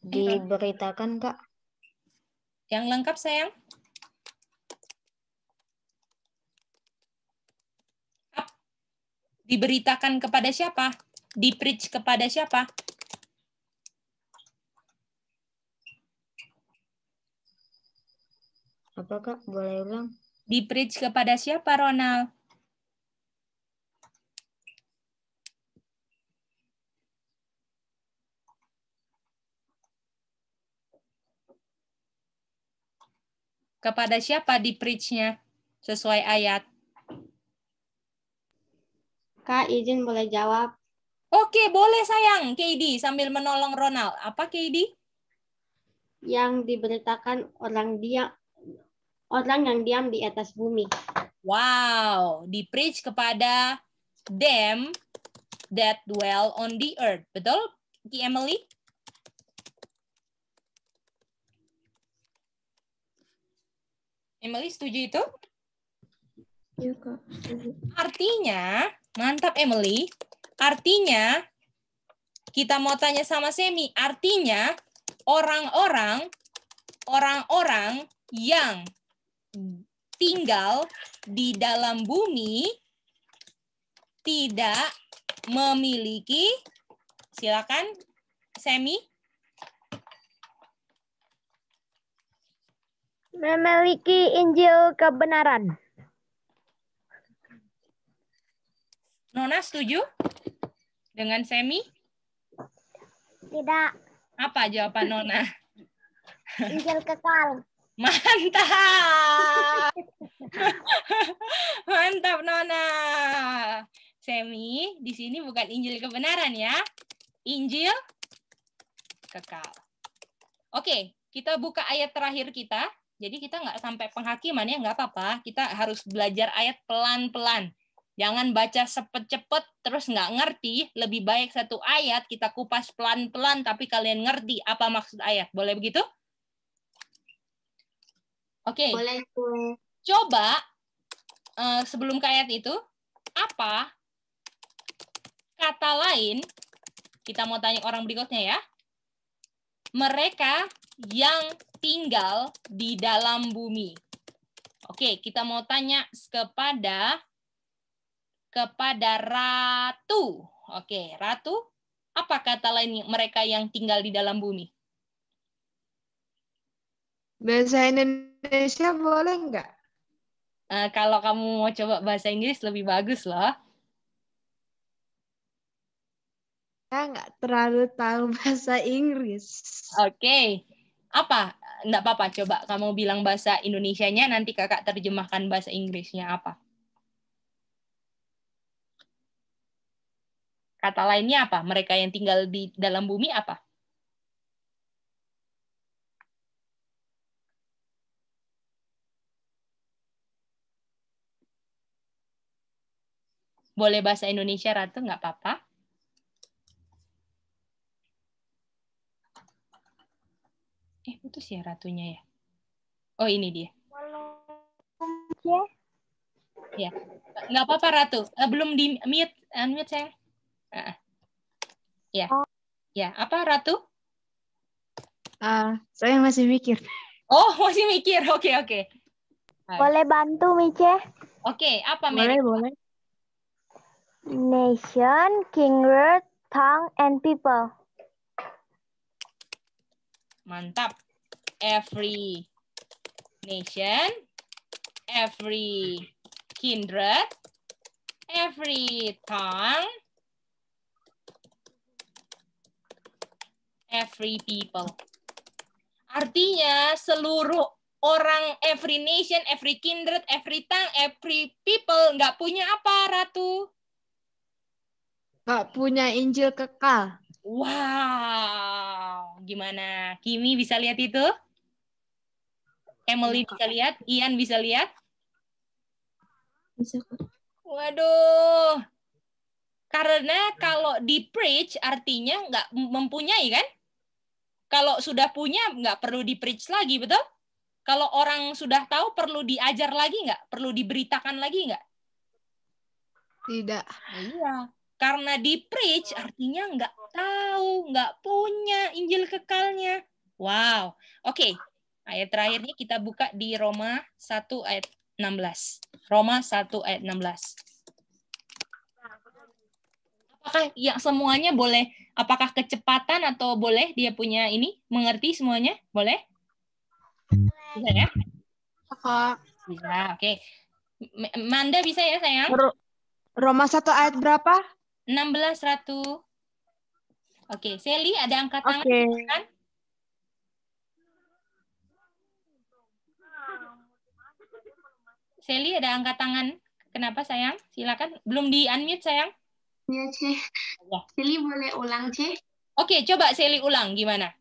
Diberitakan, Kak. Yang lengkap, sayang? Diberitakan kepada siapa? Di preach kepada siapa? Apa Kak? Boleh ulang? Di preach kepada siapa Ronald? Kepada siapa di preachnya sesuai ayat? Kak, izin boleh jawab. Oke, boleh sayang, KD sambil menolong Ronald. Apa KD? Yang diberitakan orang dia orang yang diam di atas bumi. Wow, di preach kepada them that dwell on the earth. Betul, Ki Emily? Emily setuju itu? Iya, Kak. Artinya, mantap Emily. Artinya, kita mau tanya sama Semi, artinya orang-orang orang-orang yang tinggal di dalam bumi tidak memiliki silakan semi memiliki Injil kebenaran. Nona setuju dengan semi? Tidak. Apa jawaban Nona? Injil kekal. Mantap. Mantap Nona. Semi, di sini bukan Injil kebenaran ya. Injil kekal. Oke, kita buka ayat terakhir kita. Jadi kita nggak sampai penghakiman ya, nggak apa-apa. Kita harus belajar ayat pelan-pelan. Jangan baca cepet cepet terus nggak ngerti. Lebih baik satu ayat kita kupas pelan-pelan tapi kalian ngerti apa maksud ayat. Boleh begitu? Oke. Okay. Boleh. Coba uh, sebelum kayak itu apa kata lain kita mau tanya orang berikutnya ya. Mereka yang tinggal di dalam bumi. Oke, kita mau tanya kepada kepada ratu. Oke, ratu, apa kata lain mereka yang tinggal di dalam bumi? Bahasa Indonesia boleh nggak? Uh, kalau kamu mau coba bahasa Inggris lebih bagus loh. Saya nggak terlalu tahu bahasa Inggris. Oke, okay. apa? Nggak apa-apa, coba kamu bilang bahasa Indonesianya, nanti kakak terjemahkan bahasa Inggrisnya apa. Kata lainnya apa? Mereka yang tinggal di dalam bumi apa? Boleh bahasa Indonesia Ratu, nggak apa-apa. Eh, putus ya ratunya ya. Oh, ini dia. Ya, nggak apa-apa Ratu. Eh, belum di mute, unmute saya. Ah, ah. ya, ya apa Ratu? Uh, saya masih mikir. Oh, masih mikir. Oke, okay, oke. Okay. Boleh bantu, Mice? Oke, okay, apa Mary? Boleh, boleh. Nation, kindred, tongue, and people. Mantap. Every nation, every kindred, every tongue, every people. Artinya seluruh orang, every nation, every kindred, every tongue, every people nggak punya apa, Ratu? gak punya Injil kekal. Wow, gimana? Kimi bisa lihat itu? Emily bisa lihat? Ian bisa lihat? Bisa. Waduh. Karena kalau di preach artinya nggak mempunyai kan? Kalau sudah punya nggak perlu di preach lagi, betul? Kalau orang sudah tahu perlu diajar lagi nggak? Perlu diberitakan lagi nggak? Tidak. Nah, iya. Karena di preach artinya nggak tahu, nggak punya Injil kekalnya. Wow. Oke, okay. ayat terakhirnya kita buka di Roma 1 ayat 16. Roma 1 ayat 16 apakah ya semuanya boleh apakah kecepatan atau boleh dia punya ini mengerti semuanya boleh bisa ya bisa oke okay. Manda bisa ya sayang Roma satu ayat berapa 16 Ratu. Oke, okay. Sally ada angkat tangan okay. kan? Sally ada angkat tangan. Kenapa sayang? Silakan. Belum di unmute sayang. Iya ceh. Ya. Sally boleh ulang ceh? Oke, okay, coba Sally ulang gimana?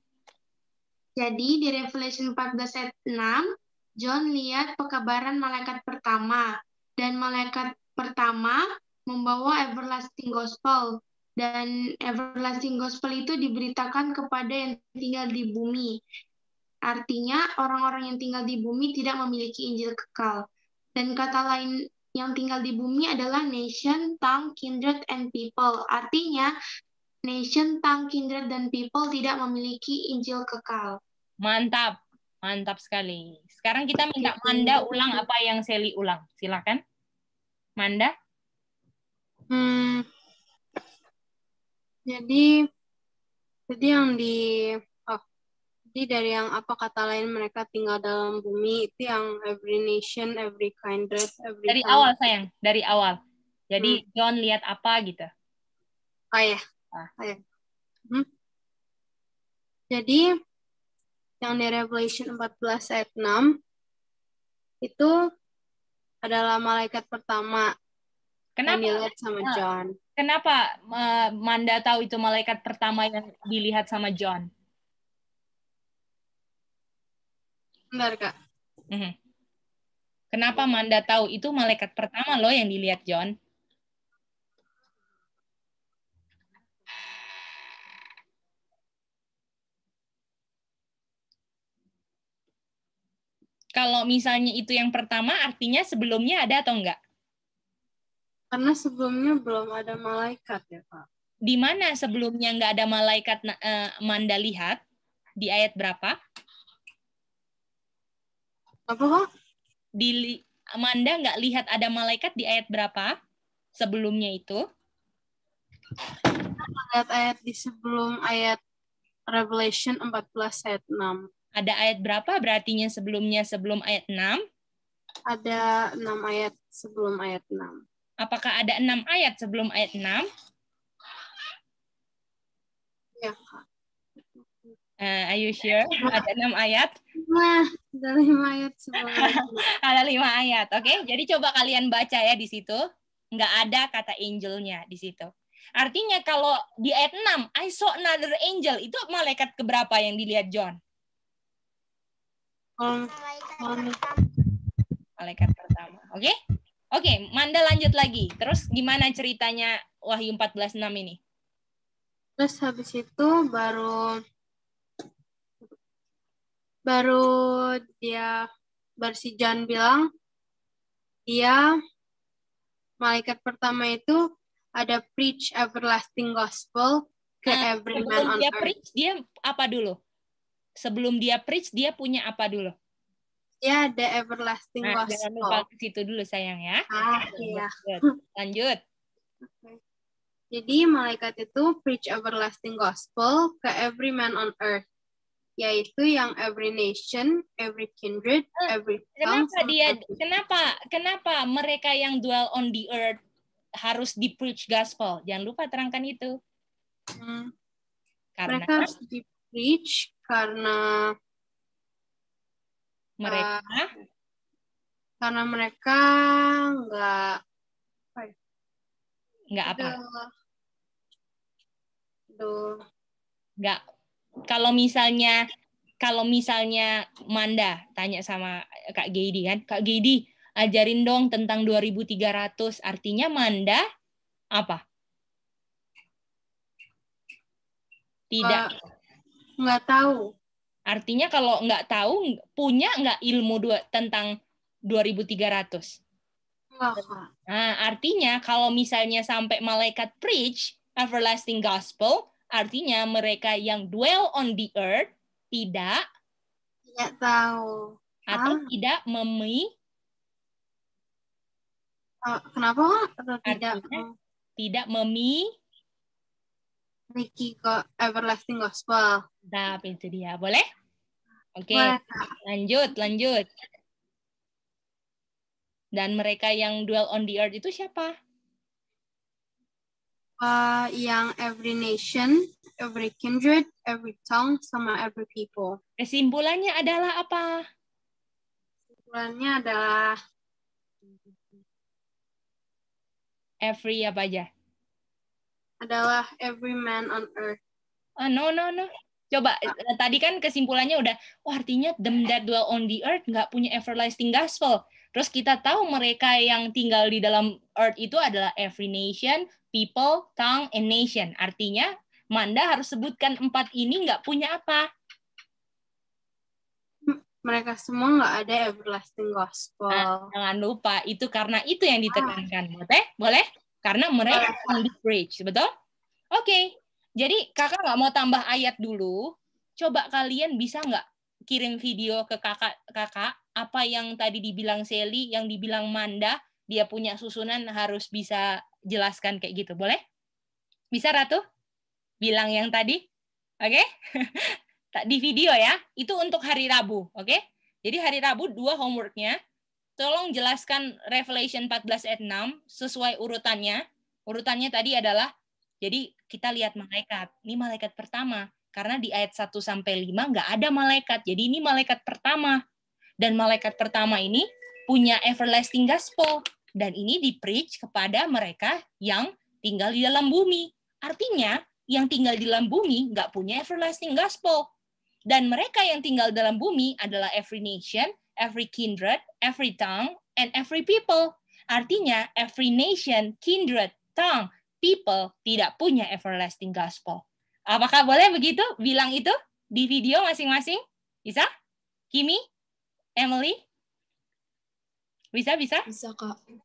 Jadi di Revelation 14 ayat 6, John lihat pekabaran malaikat pertama dan malaikat pertama membawa everlasting gospel dan everlasting gospel itu diberitakan kepada yang tinggal di bumi. Artinya orang-orang yang tinggal di bumi tidak memiliki Injil kekal. Dan kata lain yang tinggal di bumi adalah nation, tongue, kindred, and people. Artinya nation, tongue, kindred, dan people tidak memiliki Injil kekal. Mantap, mantap sekali. Sekarang kita minta Manda ulang apa yang Seli ulang. Silakan. Manda. Hmm, jadi jadi yang di oh, jadi dari yang apa kata lain mereka tinggal dalam bumi itu yang every nation, every kindred, every dari time. awal sayang, dari awal. Jadi hmm. John lihat apa gitu? Oh ya, ah. oh, ya. Hmm. Jadi yang di Revelation 14 ayat 6 itu adalah malaikat pertama Kenapa? Dilihat sama nah, John. Kenapa Manda tahu itu malaikat pertama yang dilihat sama John? Bentar, Kak. -hmm. Kenapa Manda tahu itu malaikat pertama loh yang dilihat John? Kalau misalnya itu yang pertama, artinya sebelumnya ada atau enggak? Karena sebelumnya belum ada malaikat ya Pak. Di mana sebelumnya nggak ada malaikat uh, eh, Manda lihat? Di ayat berapa? Apa Pak? Di Manda nggak lihat ada malaikat di ayat berapa sebelumnya itu? Lihat ayat di sebelum ayat Revelation 14 ayat 6. Ada ayat berapa berartinya sebelumnya sebelum ayat 6? Ada 6 ayat sebelum ayat 6. Apakah ada enam ayat sebelum ayat enam? Ya, Kak. Uh, eh, are you sure? Ada enam ayat? ada lima ayat semua. ada lima ayat, oke? Okay? Jadi coba kalian baca ya di situ. Nggak ada kata angelnya di situ. Artinya kalau di ayat enam, I saw another angel, itu malaikat keberapa yang dilihat John? Um, malaikat pertama, oke? Okay? Oke, okay, Manda lanjut lagi. Terus gimana ceritanya Wahyu 14.6 ini? Terus habis itu baru baru dia baru John bilang dia malaikat pertama itu ada preach everlasting gospel ke nah, every man on dia earth. Preach, dia apa dulu? Sebelum dia preach dia punya apa dulu? Ya, The Everlasting nah, Gospel. Jangan lupa ke situ dulu sayang ya. Ah, iya. Lanjut. Jadi malaikat itu preach everlasting gospel ke every man on earth, yaitu yang every nation, every kindred, eh, every tongue. Kenapa dia? Kenapa? Kenapa mereka yang dwell on the earth harus di preach gospel? Jangan lupa terangkan itu. Hmm. Karena mereka harus di preach karena mereka uh, karena mereka nggak ya? nggak apa nggak kalau misalnya kalau misalnya Manda tanya sama eh, Kak Gedi kan Kak Gedi ajarin dong tentang 2300 artinya Manda apa tidak uh, nggak tahu Artinya kalau nggak tahu, punya nggak ilmu dua, tentang 2300? Nah, artinya kalau misalnya sampai malaikat preach everlasting gospel, artinya mereka yang dwell on the earth tidak tidak tahu atau ah. tidak memi kenapa atau tidak artinya, tidak memi ke Everlasting Gospel. Nah, itu dia. Boleh? Oke, okay. lanjut, lanjut. Dan mereka yang dwell on the earth itu siapa? Uh, yang every nation, every kindred, every tongue, sama every people. Kesimpulannya adalah apa? Kesimpulannya adalah every apa aja? adalah every man on earth. Uh, no, no, no. Coba uh, tadi kan kesimpulannya udah, oh artinya them that dwell on the earth nggak punya everlasting gospel. Terus kita tahu mereka yang tinggal di dalam earth itu adalah every nation, people, tongue, and nation. Artinya Manda harus sebutkan empat ini nggak punya apa. Mereka semua nggak ada everlasting gospel. Nah, jangan lupa itu karena itu yang ditekankan, ah. boleh? Boleh? karena mereka iya. on the bridge, betul? Oke, okay. jadi kakak nggak mau tambah ayat dulu. Coba kalian bisa nggak kirim video ke kakak kakak apa yang tadi dibilang Sally, yang dibilang Manda, dia punya susunan harus bisa jelaskan kayak gitu, boleh? Bisa Ratu? Bilang yang tadi, oke? Okay? di video ya. Itu untuk hari Rabu, oke? Okay? Jadi hari Rabu dua homeworknya tolong jelaskan Revelation 14 ayat 6 sesuai urutannya. Urutannya tadi adalah jadi kita lihat malaikat. Ini malaikat pertama karena di ayat 1 sampai 5 nggak ada malaikat. Jadi ini malaikat pertama. Dan malaikat pertama ini punya everlasting gospel dan ini di-preach kepada mereka yang tinggal di dalam bumi. Artinya, yang tinggal di dalam bumi nggak punya everlasting gospel. Dan mereka yang tinggal dalam bumi adalah every nation every kindred, every tongue, and every people. Artinya, every nation, kindred, tongue, people tidak punya everlasting gospel. Apakah boleh begitu bilang itu di video masing-masing? Bisa? Kimi? Emily? Bisa, bisa? Bisa, Kak. Oke,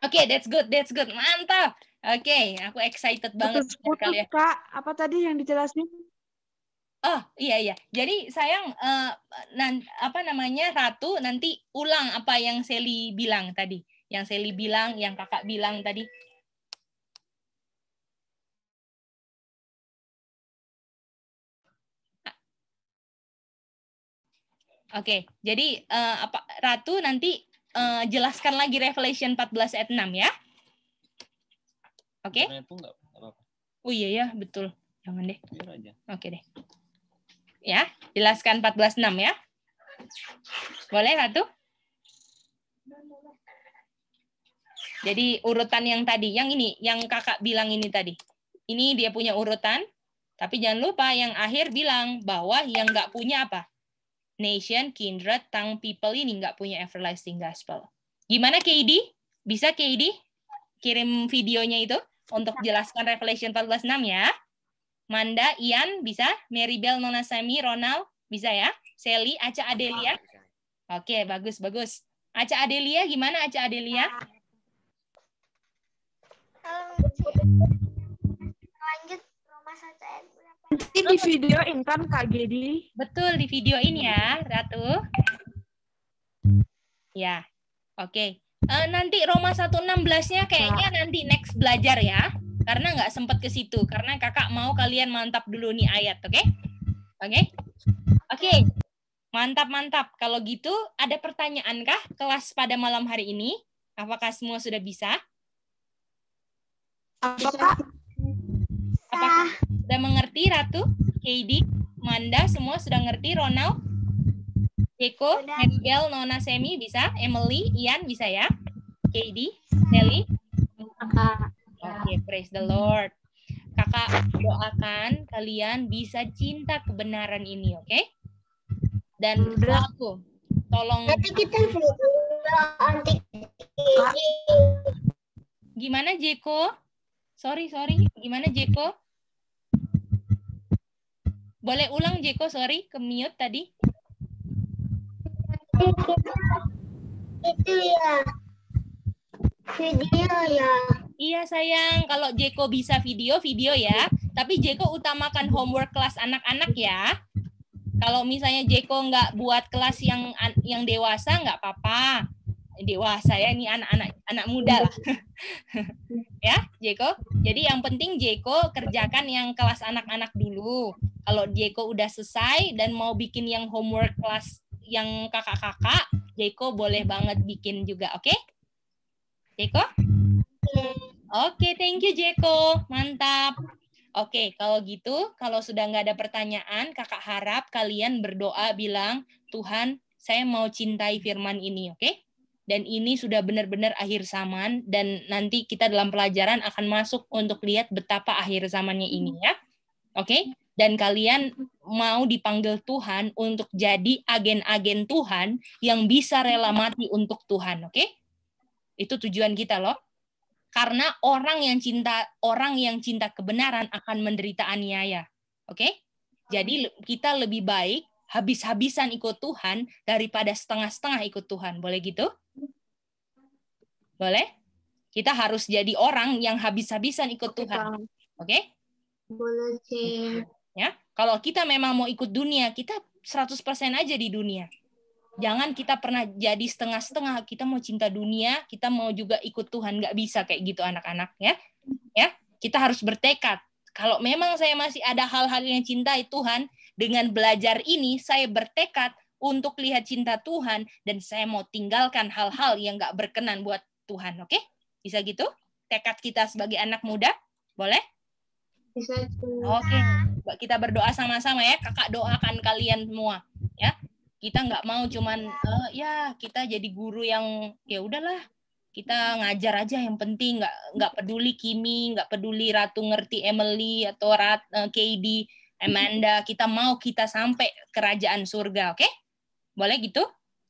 okay, that's good, that's good. Mantap. Oke, okay, aku excited banget. Putus, putus, Kak. Apa tadi yang dijelasin? Oh iya iya. Jadi sayang uh, nan, apa namanya Ratu nanti ulang apa yang Seli bilang tadi, yang Seli bilang, yang kakak bilang tadi. Oke, okay, jadi uh, apa Ratu nanti uh, jelaskan lagi Revelation 14 ayat 6 ya. Oke. Okay? Oh iya ya, betul. Jangan deh. Oke okay, deh ya. Jelaskan 14.6 ya. Boleh Ratu? Jadi urutan yang tadi, yang ini, yang kakak bilang ini tadi. Ini dia punya urutan, tapi jangan lupa yang akhir bilang bahwa yang nggak punya apa? Nation, kindred, Tang, people ini nggak punya everlasting gospel. Gimana KD? E Bisa KD? E Kirim videonya itu untuk jelaskan Revelation 14.6 ya. Manda, Ian, bisa? Mary Maribel, Nonasami, Ronald, bisa ya? Sally, Aca Adelia? Oke, okay, bagus, bagus. Aca Adelia, gimana Aca Adelia? Lanjut rumah satu Nanti di video intern kan, Kak Gedi? Betul, di video ini ya, Ratu. Ya, oke. Okay. Uh, eh, nanti Roma 116-nya kayaknya nanti next belajar ya karena nggak sempat ke situ karena kakak mau kalian mantap dulu nih ayat oke okay? oke okay? oke okay. mantap mantap kalau gitu ada pertanyaan kah kelas pada malam hari ini apakah semua sudah bisa apakah apakah sudah mengerti Ratu Heidi Manda semua sudah ngerti Ronald Eko, Nadiel, Nona Semi bisa, Emily, Ian bisa ya, Katie, Nelly, kakak. Oke, okay, praise the Lord. Kakak doakan kalian bisa cinta kebenaran ini, oke? Okay? Dan aku tolong Tapi kita anti Gimana Jeko? Sorry, sorry. Gimana Jeko? Boleh ulang Jeko, sorry, ke mute tadi. Itu ya. Video ya. Iya sayang, kalau Jeko bisa video, video ya. Tapi Jeko utamakan homework kelas anak-anak ya. Kalau misalnya Jeko nggak buat kelas yang yang dewasa nggak apa-apa. Dewasa ya, ini anak-anak anak muda lah. ya, Jeko. Jadi yang penting Jeko kerjakan yang kelas anak-anak dulu. Kalau Jeko udah selesai dan mau bikin yang homework kelas yang kakak-kakak, Jeko boleh banget bikin juga, oke? Okay? Jeko? Hmm. Oke, okay, thank you Jeko. Mantap. Oke, okay, kalau gitu, kalau sudah nggak ada pertanyaan, kakak harap kalian berdoa bilang, Tuhan, saya mau cintai firman ini, oke? Okay? Dan ini sudah benar-benar akhir zaman, dan nanti kita dalam pelajaran akan masuk untuk lihat betapa akhir zamannya ini ya. Oke? Okay? Dan kalian mau dipanggil Tuhan untuk jadi agen-agen Tuhan yang bisa rela mati untuk Tuhan, oke? Okay? Itu tujuan kita loh karena orang yang cinta orang yang cinta kebenaran akan menderita aniaya. Oke? Okay? Jadi kita lebih baik habis-habisan ikut Tuhan daripada setengah-setengah ikut Tuhan. Boleh gitu? Boleh? Kita harus jadi orang yang habis-habisan ikut Tuhan. Oke? Okay? Boleh, Ya. Kalau kita memang mau ikut dunia, kita 100% aja di dunia jangan kita pernah jadi setengah-setengah kita mau cinta dunia kita mau juga ikut Tuhan nggak bisa kayak gitu anak-anak ya ya kita harus bertekad kalau memang saya masih ada hal-hal yang cintai Tuhan dengan belajar ini saya bertekad untuk lihat cinta Tuhan dan saya mau tinggalkan hal-hal yang nggak berkenan buat Tuhan oke okay? bisa gitu tekad kita sebagai anak muda boleh bisa oke okay. kita berdoa sama-sama ya kakak doakan kalian semua ya kita nggak mau cuman uh, ya kita jadi guru yang ya udahlah kita ngajar aja yang penting nggak nggak peduli Kimi nggak peduli Ratu ngerti Emily atau Rat uh, eh, KD Amanda kita mau kita sampai kerajaan surga oke okay? boleh gitu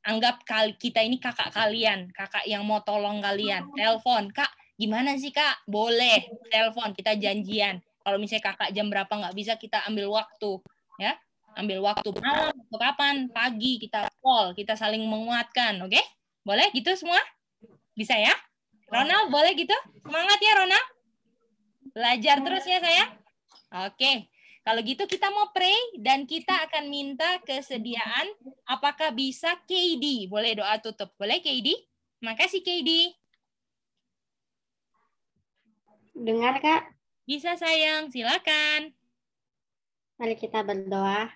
anggap kali kita ini kakak kalian kakak yang mau tolong kalian telepon kak gimana sih kak boleh telepon kita janjian kalau misalnya kakak jam berapa nggak bisa kita ambil waktu ya ambil waktu malam atau kapan pagi kita call kita saling menguatkan oke okay? boleh gitu semua bisa ya Ronald boleh gitu semangat ya Ronald belajar terus ya saya oke okay. kalau gitu kita mau pray dan kita akan minta kesediaan apakah bisa KD boleh doa tutup boleh KD makasih KD dengar kak bisa sayang silakan Mari kita berdoa.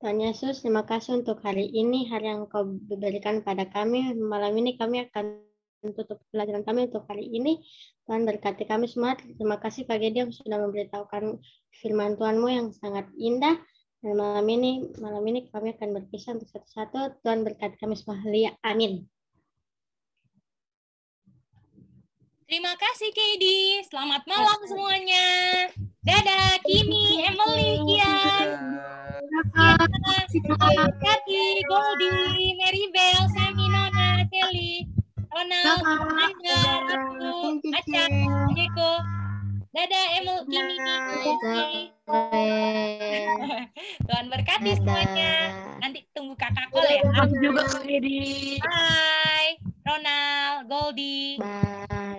Tuhan Yesus, terima kasih untuk hari ini, hari yang kau berikan pada kami. Malam ini kami akan tutup pelajaran kami untuk hari ini. Tuhan berkati kami semua. Terima kasih Pak Gede yang sudah memberitahukan firman Tuhanmu yang sangat indah. Dan malam ini, malam ini kami akan berpisah untuk satu-satu. Tuhan berkati kami semua. Amin. Terima kasih KD. Selamat malam semuanya. Dadah, Kimi, Emily, Kian. Kati, Goldie, Mary Bell, Sami, Nona, Kelly, Ronald, Anda, Ratu, Aca, Jeko. Dadah, Emily, Kimi, Tuhan berkati semuanya. Nanti tunggu kakak kol ya. Aku juga KD. Bye, Ronald, Goldie. Bye.